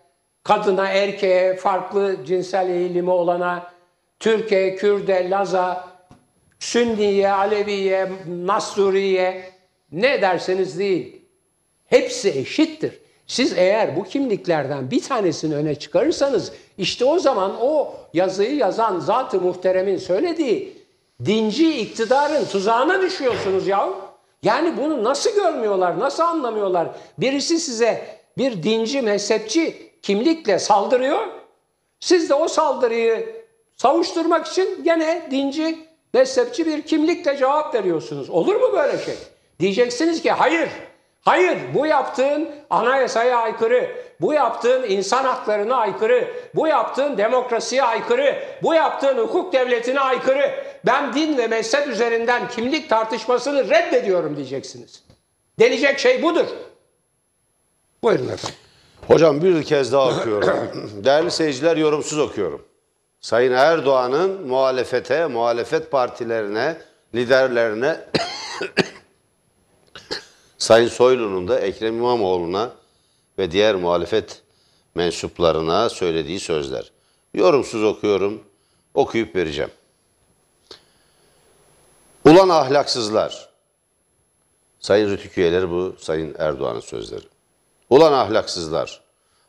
kadına, erkeğe, farklı cinsel eğilimi olana, Türkiye, Kürde, Laza, Sünniye, Aleviye, Nasuriye ne derseniz değil. Hepsi eşittir. Siz eğer bu kimliklerden bir tanesini öne çıkarırsanız işte o zaman o yazıyı yazan zat-ı muhteremin söylediği dinci iktidarın tuzağına düşüyorsunuz yahu. Yani bunu nasıl görmüyorlar, nasıl anlamıyorlar? Birisi size bir dinci, mezhepçi kimlikle saldırıyor. Siz de o saldırıyı savuşturmak için gene dinci mezhepçi bir kimlikle cevap veriyorsunuz. Olur mu böyle şey? Diyeceksiniz ki hayır, hayır bu yaptığın anayasaya aykırı, bu yaptığın insan haklarına aykırı, bu yaptığın demokrasiye aykırı, bu yaptığın hukuk devletine aykırı. Ben din ve mezhep üzerinden kimlik tartışmasını reddediyorum diyeceksiniz. Denecek şey budur. Buyurun efendim. Hocam bir kez daha okuyorum. Değerli seyirciler yorumsuz okuyorum. Sayın Erdoğan'ın muhalefete, muhalefet partilerine, liderlerine, Sayın Soylu'nun da Ekrem İmamoğlu'na ve diğer muhalefet mensuplarına söylediği sözler. Yorumsuz okuyorum, okuyup vereceğim. Ulan ahlaksızlar. Sayın Rütük üyeleri bu Sayın Erdoğan'ın sözleri. Ulan ahlaksızlar.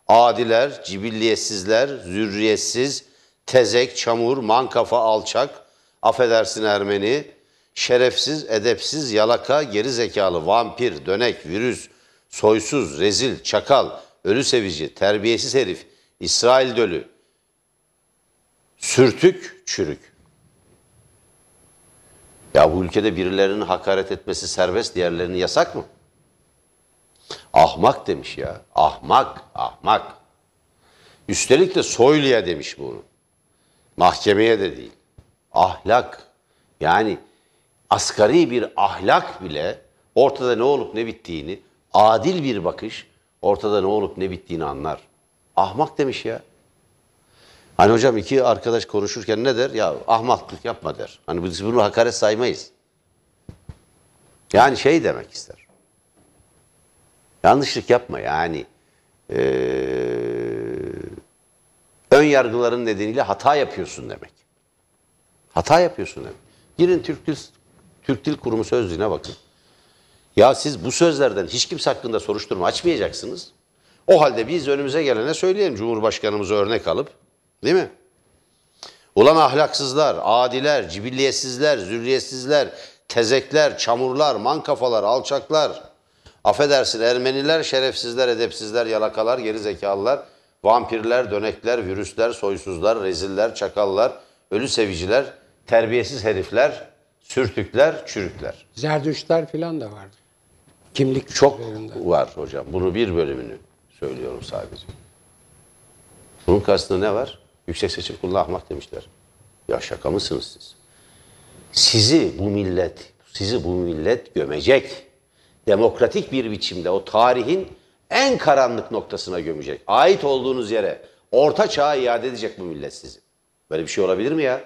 Adiler, cibilliyetsizler, zürriyetsiz, tezek, çamur, mankafa, alçak, affedersin Ermeni, şerefsiz, edepsiz, yalaka, geri zekalı, vampir, dönek, virüs, soysuz, rezil, çakal, ölü sevici, terbiyesiz herif, İsrail dölü, sürtük, çürük. Ya bu ülkede birilerinin hakaret etmesi serbest, diğerlerinin yasak mı? Ahmak demiş ya. Ahmak, ahmak. Üstelik de Soylu'ya demiş bunu. Mahkemeye de değil. Ahlak. Yani asgari bir ahlak bile ortada ne olup ne bittiğini, adil bir bakış ortada ne olup ne bittiğini anlar. Ahmak demiş ya. Hani hocam iki arkadaş konuşurken ne der? Ya ahmaklık yapma der. Hani biz bunu hakaret saymayız. Yani şey demek ister. Yanlışlık yapma yani. Ee, ön yargıların nedeniyle hata yapıyorsun demek. Hata yapıyorsun demek. Girin Türk Dil, Türk Dil Kurumu sözlüğüne bakın. Ya siz bu sözlerden hiç kimse hakkında soruşturma açmayacaksınız. O halde biz önümüze gelene söyleyelim Cumhurbaşkanımızı örnek alıp. Değil mi? Ulan ahlaksızlar, adiler, cibilliyetsizler, zürriyetsizler, tezekler, çamurlar, mankafalar, alçaklar. Affedersin Ermeniler, şerefsizler, edepsizler, yalakalar, geri zekalılar. Vampirler, dönekler, virüsler, soysuzlar, reziller, çakallar, ölü seviciler, terbiyesiz herifler, sürtükler, çürükler. Zerdüştler falan da vardı. Kimlik çok var hocam. Bunu bir bölümünü söylüyorum sadece. Bunun kastında ne var? Yüksek Seçim Kurulu ahmak demişler. Ya şaka mısınız siz? Sizi bu millet, sizi bu millet gömecek. Demokratik bir biçimde o tarihin en karanlık noktasına gömecek. Ait olduğunuz yere orta çağa iade edecek bu millet sizi. Böyle bir şey olabilir mi ya?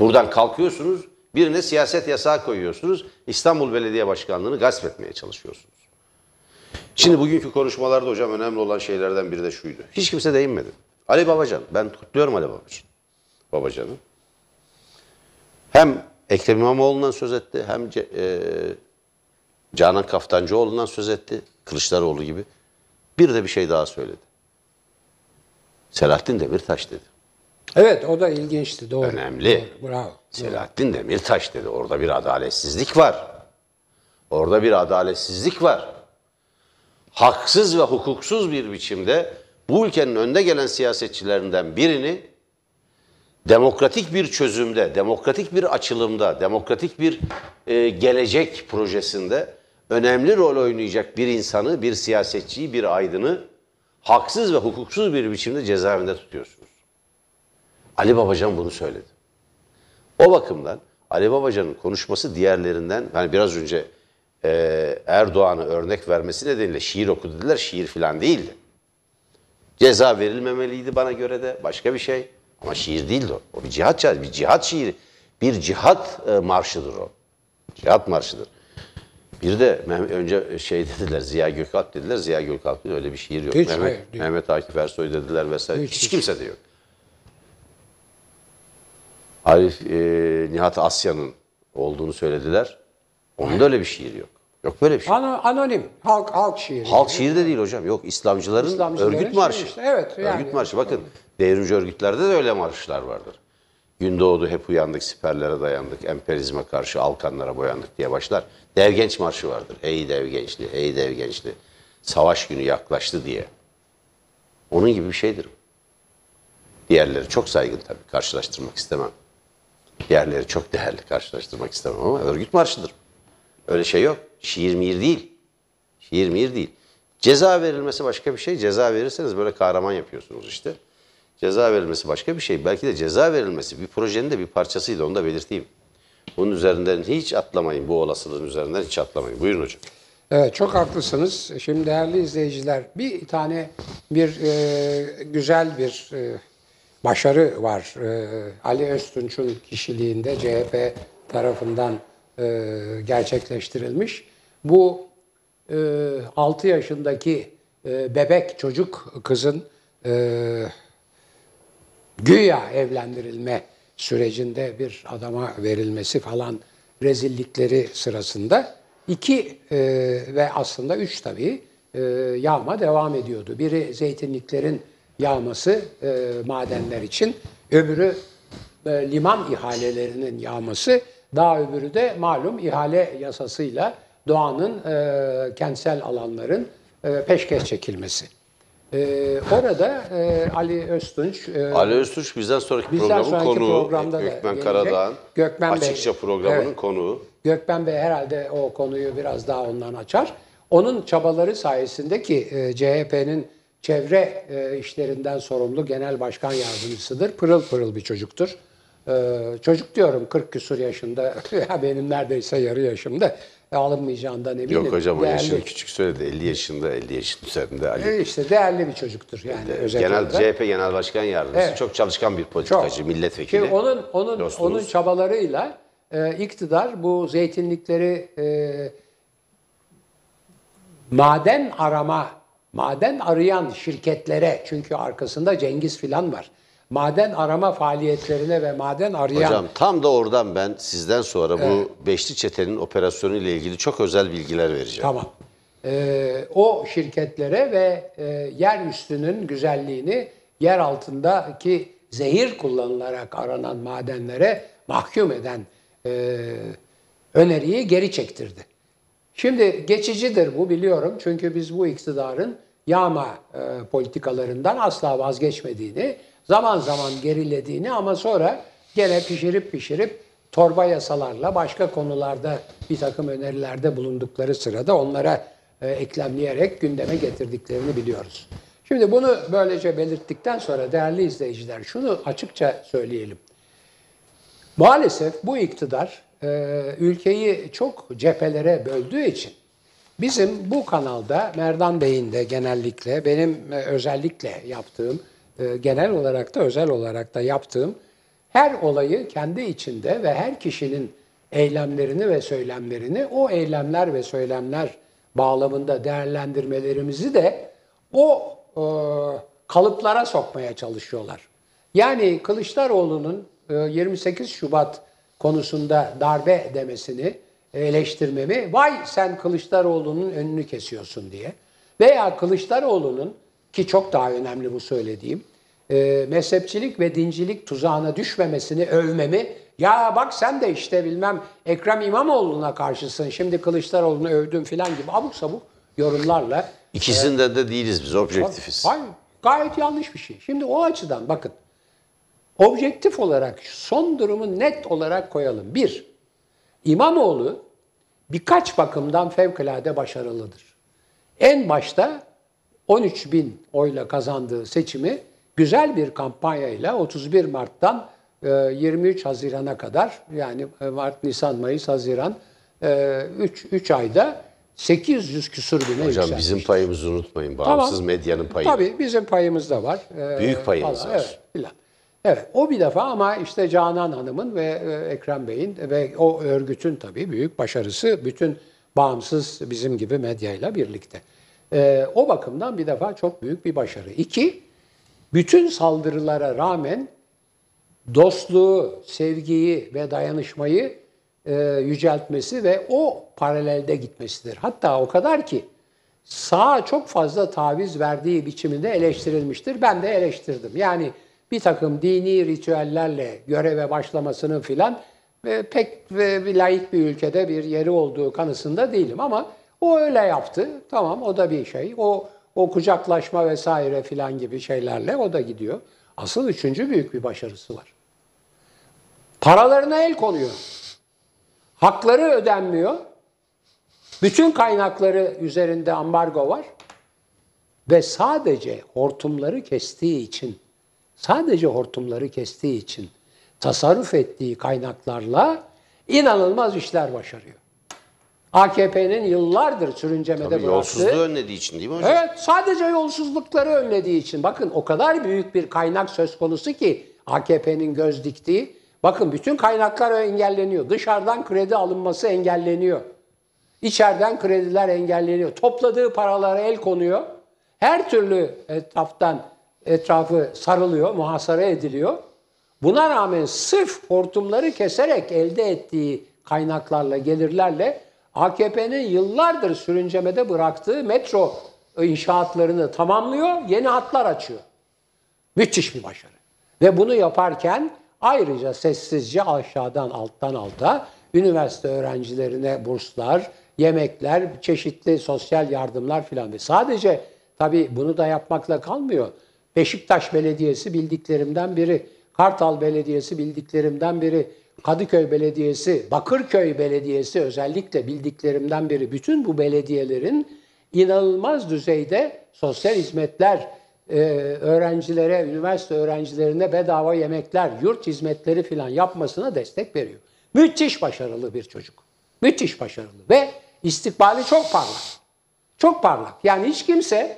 Buradan kalkıyorsunuz, birine siyaset yasağı koyuyorsunuz. İstanbul Belediye Başkanlığı'nı gasp etmeye çalışıyorsunuz. Şimdi bugünkü konuşmalarda hocam önemli olan şeylerden biri de şuydu. Hiç kimse değinmedi. Ali Babacan, ben kutluyorum Ali Babacan. Babacan'ı. Hem Ekrem İmamoğlu'ndan söz etti, hem e, Canan Kaftancıoğlu'ndan söz etti. Kılıçdaroğlu gibi. Bir de bir şey daha söyledi. Selahattin Demirtaş dedi. Evet o da ilginçti doğru. Önemli. Doğru, bravo. Selahattin Demirtaş dedi. Orada bir adaletsizlik var. Orada bir adaletsizlik var. Haksız ve hukuksuz bir biçimde bu ülkenin önde gelen siyasetçilerinden birini demokratik bir çözümde, demokratik bir açılımda, demokratik bir e, gelecek projesinde önemli rol oynayacak bir insanı, bir siyasetçiyi, bir aydını haksız ve hukuksuz bir biçimde cezaevinde tutuyorsunuz. Ali Babacan bunu söyledi. O bakımdan Ali Babacan'ın konuşması diğerlerinden, yani biraz önce e, Erdoğan'ı örnek vermesi nedeniyle şiir okudu dediler, şiir filan değildi. Ceza verilmemeliydi bana göre de, başka bir şey. Ama şiir değildi o. O bir cihat, bir cihat şiiri. Bir cihat e, marşıdır o. Cihat marşıdır. Bir de önce şey dediler Ziya Gökalp dediler. Ziya Gökalp'ın öyle bir şiir yok. Hiç Mehmet, hayır, Mehmet Akif Ersoy dediler vesaire. Hiç, hiç, hiç. kimse de yok. Arif e, Nihat Asya'nın olduğunu söylediler. Onun da öyle bir şiir yok. Yok böyle bir şey. Ano, anonim. Halk halk şiiri. Halk şiiri de değil hocam. Yok İslamcıların, İslamcıların örgüt marşı. Işte, evet. Örgüt yani, marşı. Bakın devrimci örgütlerde de öyle marşlar vardır. Gün doğdu hep uyandık, siperlere dayandık, emperizme karşı alkanlara boyandık diye başlar. Dev Genç Marşı vardır. Ey dev gençli, ey dev gençli. Savaş günü yaklaştı diye. Onun gibi bir şeydir. Diğerleri çok saygın tabii. Karşılaştırmak istemem. Diğerleri çok değerli karşılaştırmak istemem ama örgüt marşıdır. Öyle şey yok. Şiir miir değil. Şiir miir değil. Ceza verilmesi başka bir şey. Ceza verirseniz böyle kahraman yapıyorsunuz işte. Ceza verilmesi başka bir şey. Belki de ceza verilmesi bir projenin de bir parçasıydı. Onu da belirteyim. Bunun üzerinden hiç atlamayın. Bu olasılığın üzerinden hiç atlamayın. Buyurun hocam. Evet çok haklısınız. Şimdi değerli izleyiciler bir tane bir e, güzel bir e, başarı var. E, Ali Öztunç'un kişiliğinde CHP tarafından e, gerçekleştirilmiş. Bu e, 6 yaşındaki e, bebek çocuk kızın e, güya evlendirilme sürecinde bir adama verilmesi falan rezillikleri sırasında iki e, ve aslında üç tabii e, yağma devam ediyordu. Biri zeytinliklerin yağması e, madenler için, öbürü e, liman ihalelerinin yağması, daha öbürü de malum ihale yasasıyla doğanın e, kentsel alanların e, peşkeş çekilmesi. Ee, orada e, Ali Öztunç... E, Ali Öztunç bizden sonraki bizden programın sonraki konuğu. Programda Gökmen Karadağ'ın Gökmen açıkça Bey, programının evet, konuğu. Gökmen Bey herhalde o konuyu biraz daha ondan açar. Onun çabaları sayesinde ki e, CHP'nin çevre e, işlerinden sorumlu genel başkan yardımcısıdır. Pırıl pırıl bir çocuktur. E, çocuk diyorum 40 küsur yaşında, benim neredeyse yarı yaşımda. E, alınmayacağından eminim. Yok hocam o yaşını küçük söyledi. 50 yaşında, 50 yaşın üzerinde Ali. E işte değerli bir çocuktur yani e, Genel CHP Genel Başkan Yardımcısı evet. çok çalışkan bir politikacı, çok. milletvekili. Şimdi onun onun onun çabalarıyla e, iktidar bu zeytinlikleri e, maden arama, maden arayan şirketlere çünkü arkasında Cengiz filan var maden arama faaliyetlerine ve maden arayan... Hocam tam da oradan ben sizden sonra bu Beşli Çete'nin operasyonu ile ilgili çok özel bilgiler vereceğim. Tamam. Ee, o şirketlere ve e, yer üstünün güzelliğini yer altındaki zehir kullanılarak aranan madenlere mahkum eden e, öneriyi geri çektirdi. Şimdi geçicidir bu biliyorum çünkü biz bu iktidarın yağma e, politikalarından asla vazgeçmediğini zaman zaman gerilediğini ama sonra gene pişirip pişirip torba yasalarla başka konularda bir takım önerilerde bulundukları sırada onlara e, eklemleyerek gündeme getirdiklerini biliyoruz. Şimdi bunu böylece belirttikten sonra değerli izleyiciler şunu açıkça söyleyelim. Maalesef bu iktidar e, ülkeyi çok cephelere böldüğü için bizim bu kanalda Merdan Bey'in de genellikle benim e, özellikle yaptığım ee, genel olarak da özel olarak da yaptığım her olayı kendi içinde ve her kişinin eylemlerini ve söylemlerini o eylemler ve söylemler bağlamında değerlendirmelerimizi de o e, kalıplara sokmaya çalışıyorlar. Yani Kılıçdaroğlu'nun e, 28 Şubat konusunda darbe demesini eleştirmemi vay sen Kılıçdaroğlu'nun önünü kesiyorsun diye veya Kılıçdaroğlu'nun ki çok daha önemli bu söylediğim e, mezhepçilik ve dincilik tuzağına düşmemesini övmemi ya bak sen de işte bilmem Ekrem İmamoğlu'na karşısın şimdi Kılıçdaroğlu'nu övdün filan gibi abuk sabuk yorumlarla. İkisinde e, de değiliz biz objektifiz. Hayır gayet yanlış bir şey. Şimdi o açıdan bakın objektif olarak son durumu net olarak koyalım. Bir, İmamoğlu birkaç bakımdan fevkalade başarılıdır. En başta 13 bin oyla kazandığı seçimi güzel bir kampanya ile 31 Mart'tan 23 e, Haziran'a kadar yani e, Mart, Nisan, Mayıs, Haziran 3, e, 3 ayda 800 küsur bine Hocam bizim payımızı unutmayın. Bağımsız tamam. medyanın payı. Tabii bizim payımız da var. Büyük payımız falan. var. Evet, filan. Evet o bir defa ama işte Canan Hanım'ın ve Ekrem Bey'in ve o örgütün tabii büyük başarısı bütün bağımsız bizim gibi medyayla birlikte. o bakımdan bir defa çok büyük bir başarı. İki, bütün saldırılara rağmen dostluğu, sevgiyi ve dayanışmayı e, yüceltmesi ve o paralelde gitmesidir. Hatta o kadar ki sağa çok fazla taviz verdiği biçiminde eleştirilmiştir. Ben de eleştirdim. Yani bir takım dini ritüellerle göreve başlamasının filan e, pek e, bir layık bir ülkede bir yeri olduğu kanısında değilim ama o öyle yaptı. Tamam o da bir şey. O o kucaklaşma vesaire filan gibi şeylerle o da gidiyor. Asıl üçüncü büyük bir başarısı var. Paralarına el konuyor. Hakları ödenmiyor. Bütün kaynakları üzerinde ambargo var. Ve sadece hortumları kestiği için, sadece hortumları kestiği için tasarruf ettiği kaynaklarla inanılmaz işler başarıyor. AKP'nin yıllardır sürüncemede Tabii bıraktı. Yolsuzluğu önlediği için değil mi hocam? Evet sadece yolsuzlukları önlediği için. Bakın o kadar büyük bir kaynak söz konusu ki AKP'nin göz diktiği. Bakın bütün kaynaklar engelleniyor. Dışarıdan kredi alınması engelleniyor. İçeriden krediler engelleniyor. Topladığı paralara el konuyor. Her türlü etraftan etrafı sarılıyor, muhasara ediliyor. Buna rağmen sırf hortumları keserek elde ettiği kaynaklarla, gelirlerle AKP'nin yıllardır sürüncemede bıraktığı metro inşaatlarını tamamlıyor, yeni hatlar açıyor. Müthiş bir başarı. Ve bunu yaparken ayrıca sessizce aşağıdan alttan alta üniversite öğrencilerine burslar, yemekler, çeşitli sosyal yardımlar filan ve sadece tabii bunu da yapmakla kalmıyor. Beşiktaş Belediyesi bildiklerimden biri, Kartal Belediyesi bildiklerimden biri, Kadıköy Belediyesi, Bakırköy Belediyesi özellikle bildiklerimden biri bütün bu belediyelerin inanılmaz düzeyde sosyal hizmetler, e, öğrencilere, üniversite öğrencilerine bedava yemekler, yurt hizmetleri filan yapmasına destek veriyor. Müthiş başarılı bir çocuk. Müthiş başarılı ve istikbali çok parlak. Çok parlak. Yani hiç kimse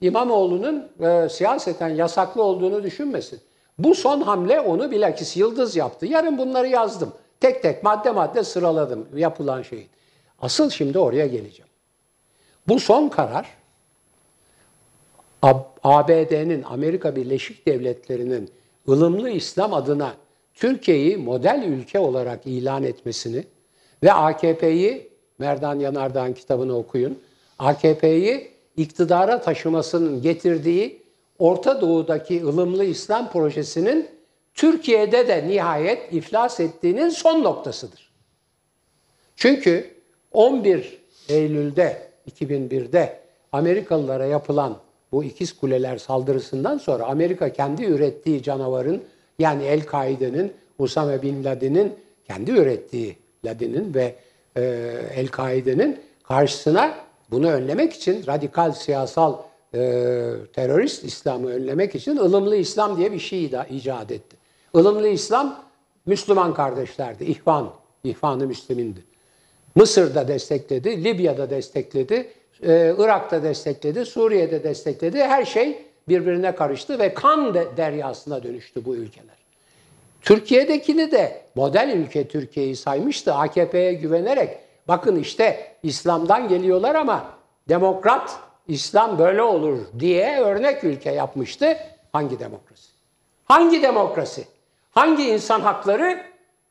İmamoğlu'nun e, siyaseten yasaklı olduğunu düşünmesin. Bu son hamle onu bilakis yıldız yaptı. Yarın bunları yazdım. Tek tek madde madde sıraladım yapılan şeyin. Asıl şimdi oraya geleceğim. Bu son karar ABD'nin, Amerika Birleşik Devletleri'nin ılımlı İslam adına Türkiye'yi model ülke olarak ilan etmesini ve AKP'yi, Merdan Yanardağ'ın kitabını okuyun, AKP'yi iktidara taşımasının getirdiği Orta Doğu'daki ılımlı İslam projesinin Türkiye'de de nihayet iflas ettiğinin son noktasıdır. Çünkü 11 Eylül'de 2001'de Amerikalılara yapılan bu ikiz kuleler saldırısından sonra Amerika kendi ürettiği canavarın yani El-Kaide'nin, Usame Bin Laden'in kendi ürettiği Laden'in ve e, El-Kaide'nin karşısına bunu önlemek için radikal siyasal e, terörist İslam'ı önlemek için ılımlı İslam diye bir şeyi da icat etti. Ilımlı İslam Müslüman kardeşlerdi, İhvan, ihvan, ihvanı Müslümindi. Mısır'da destekledi, Libya'da destekledi, e, Irak'ta destekledi, Suriye'de destekledi. Her şey birbirine karıştı ve kan de deryasına dönüştü bu ülkeler. Türkiye'dekini de model ülke Türkiye'yi saymıştı AKP'ye güvenerek. Bakın işte İslam'dan geliyorlar ama demokrat İslam böyle olur diye örnek ülke yapmıştı. Hangi demokrasi? Hangi demokrasi? Hangi insan hakları?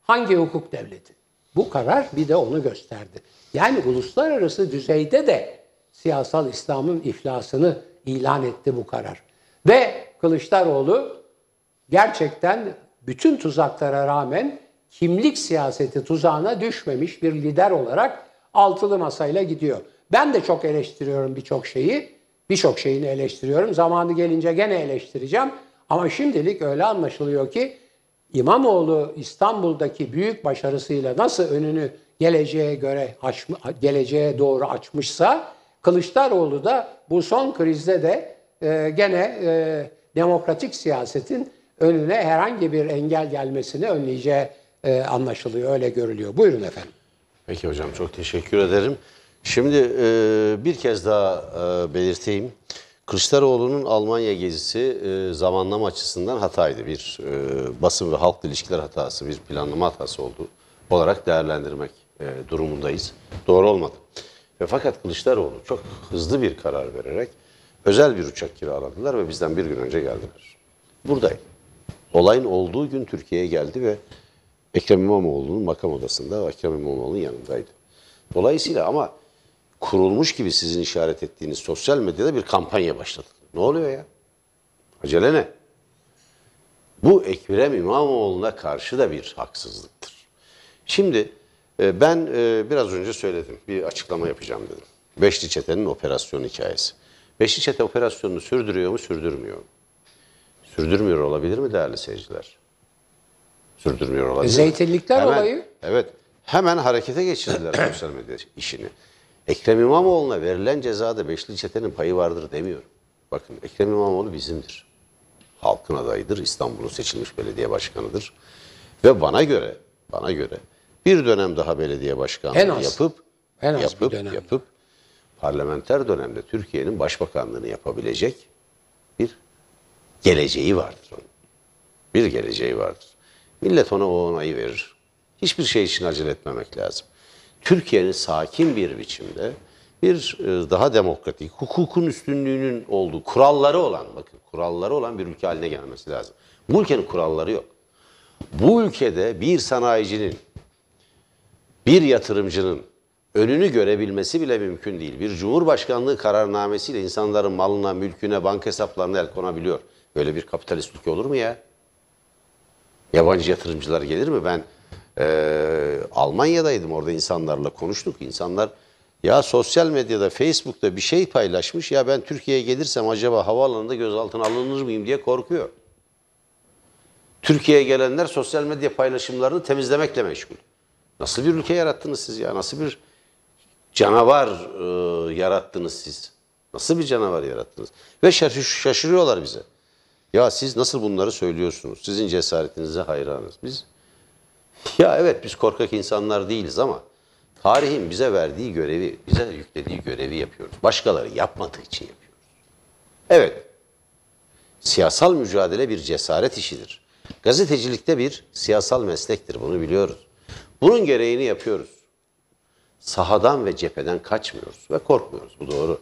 Hangi hukuk devleti? Bu karar bir de onu gösterdi. Yani uluslararası düzeyde de siyasal İslam'ın iflasını ilan etti bu karar. Ve Kılıçdaroğlu gerçekten bütün tuzaklara rağmen kimlik siyaseti tuzağına düşmemiş bir lider olarak altılı masayla gidiyor. Ben de çok eleştiriyorum birçok şeyi. Birçok şeyini eleştiriyorum. Zamanı gelince gene eleştireceğim. Ama şimdilik öyle anlaşılıyor ki İmamoğlu İstanbul'daki büyük başarısıyla nasıl önünü geleceğe göre açma, geleceğe doğru açmışsa Kılıçdaroğlu da bu son krizde de e, gene e, demokratik siyasetin önüne herhangi bir engel gelmesini önleyeceği e, anlaşılıyor. Öyle görülüyor. Buyurun efendim. Peki hocam çok teşekkür ederim. Şimdi e, bir kez daha e, belirteyim. Kılıçdaroğlu'nun Almanya gezisi e, zamanlama açısından hataydı. Bir e, basın ve halk ilişkiler hatası, bir planlama hatası oldu olarak değerlendirmek e, durumundayız. Doğru olmadı. Ve fakat Kılıçdaroğlu çok hızlı bir karar vererek özel bir uçak kiraladılar ve bizden bir gün önce geldiler. Buradayım. Olayın olduğu gün Türkiye'ye geldi ve Ekrem İmamoğlu'nun makam odasında Ekrem İmamoğlu'nun yanındaydı. Dolayısıyla ama kurulmuş gibi sizin işaret ettiğiniz sosyal medyada bir kampanya başladı. Ne oluyor ya? Acele ne? Bu Ekrem İmamoğlu'na karşı da bir haksızlıktır. Şimdi e, ben e, biraz önce söyledim. Bir açıklama yapacağım dedim. Beşli Çete'nin operasyon hikayesi. Beşli Çete operasyonunu sürdürüyor mu, sürdürmüyor mu? Sürdürmüyor olabilir mi değerli seyirciler? Sürdürmüyor olabilir mi? E, zeytinlikler olayı. Evet. Hemen harekete geçirdiler sosyal medya işini. Ekrem İmamoğlu'na verilen cezada beşli çetenin payı vardır demiyorum. Bakın Ekrem İmamoğlu bizimdir. Halkın adayıdır. İstanbul'un seçilmiş belediye başkanıdır. Ve bana göre, bana göre bir dönem daha belediye başkanlığı en az, yapıp en az yapıp dönem. yapıp parlamenter dönemde Türkiye'nin başbakanlığını yapabilecek bir geleceği vardır onun. Bir geleceği vardır. Millet ona o onayı verir. Hiçbir şey için acele etmemek lazım. Türkiye'nin sakin bir biçimde bir e, daha demokratik, hukukun üstünlüğünün olduğu, kuralları olan, bakın kuralları olan bir ülke haline gelmesi lazım. Bu ülkenin kuralları yok. Bu ülkede bir sanayicinin, bir yatırımcının önünü görebilmesi bile mümkün değil. Bir cumhurbaşkanlığı kararnamesiyle insanların malına, mülküne, banka hesaplarına el konabiliyor. Böyle bir kapitalist ülke olur mu ya? Yabancı yatırımcılar gelir mi? Ben ee, Almanya'daydım orada insanlarla konuştuk. İnsanlar ya sosyal medyada Facebook'ta bir şey paylaşmış ya ben Türkiye'ye gelirsem acaba havaalanında gözaltına alınır mıyım diye korkuyor. Türkiye'ye gelenler sosyal medya paylaşımlarını temizlemekle meşgul. Nasıl bir ülke yarattınız siz ya? Nasıl bir canavar e, yarattınız siz? Nasıl bir canavar yarattınız? Ve şaşırıyorlar bize. Ya siz nasıl bunları söylüyorsunuz? Sizin cesaretinize hayranız. Biz ya evet biz korkak insanlar değiliz ama tarihin bize verdiği görevi, bize yüklediği görevi yapıyoruz. Başkaları yapmadığı için yapıyoruz. Evet, siyasal mücadele bir cesaret işidir. Gazetecilikte bir siyasal meslektir, bunu biliyoruz. Bunun gereğini yapıyoruz. Sahadan ve cepheden kaçmıyoruz ve korkmuyoruz, bu doğru.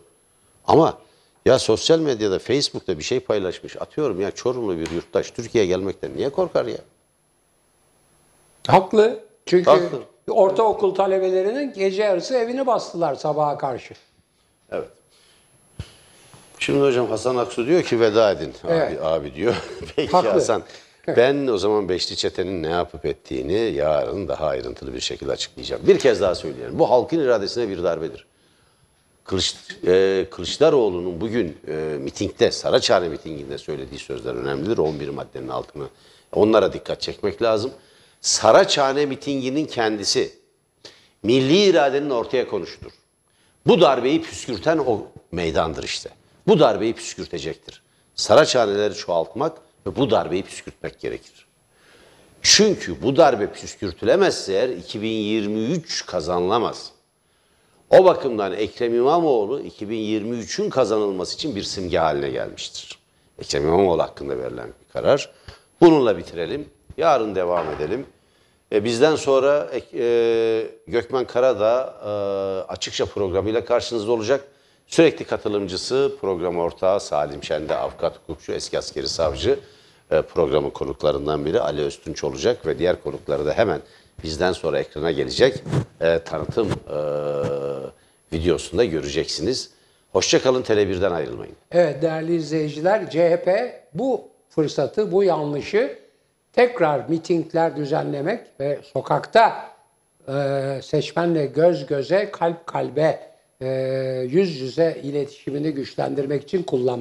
Ama ya sosyal medyada, Facebook'ta bir şey paylaşmış, atıyorum ya Çorumlu bir yurttaş Türkiye'ye gelmekten niye korkar ya? Haklı. Çünkü Haklı. ortaokul talebelerinin gece yarısı evini bastılar sabaha karşı. Evet. Şimdi hocam Hasan Aksu diyor ki veda edin abi, abi diyor. Peki Haklı. Hasan. Ben o zaman Beşli Çete'nin ne yapıp ettiğini yarın daha ayrıntılı bir şekilde açıklayacağım. Bir kez daha söyleyelim. Bu halkın iradesine bir darbedir. Kılıç, e, Kılıçdaroğlu'nun bugün e, mitingde, Saraçhane mitinginde söylediği sözler önemlidir. 11 maddenin altını onlara dikkat çekmek lazım. Saraçhane mitinginin kendisi milli iradenin ortaya konuşudur. Bu darbeyi püskürten o meydandır işte. Bu darbeyi püskürtecektir. Saraçhaneleri çoğaltmak ve bu darbeyi püskürtmek gerekir. Çünkü bu darbe püskürtülemezse eğer 2023 kazanılamaz. O bakımdan Ekrem İmamoğlu 2023'ün kazanılması için bir simge haline gelmiştir. Ekrem İmamoğlu hakkında verilen bir karar. Bununla bitirelim. Yarın devam edelim. E, bizden sonra e, e Gökmen Karadağ e, açıkça programıyla karşınızda olacak. Sürekli katılımcısı program ortağı Salim Şende, avukat, hukukçu, eski askeri savcı e, programın konuklarından biri Ali Öztunç olacak ve diğer konukları da hemen bizden sonra ekrana gelecek e, tanıtım e, videosunda göreceksiniz. Hoşçakalın Tele1'den ayrılmayın. Evet değerli izleyiciler CHP bu fırsatı, bu yanlışı tekrar mitingler düzenlemek ve sokakta e, seçmenle göz göze, kalp kalbe, e, yüz yüze iletişimini güçlendirmek için kullanmalı.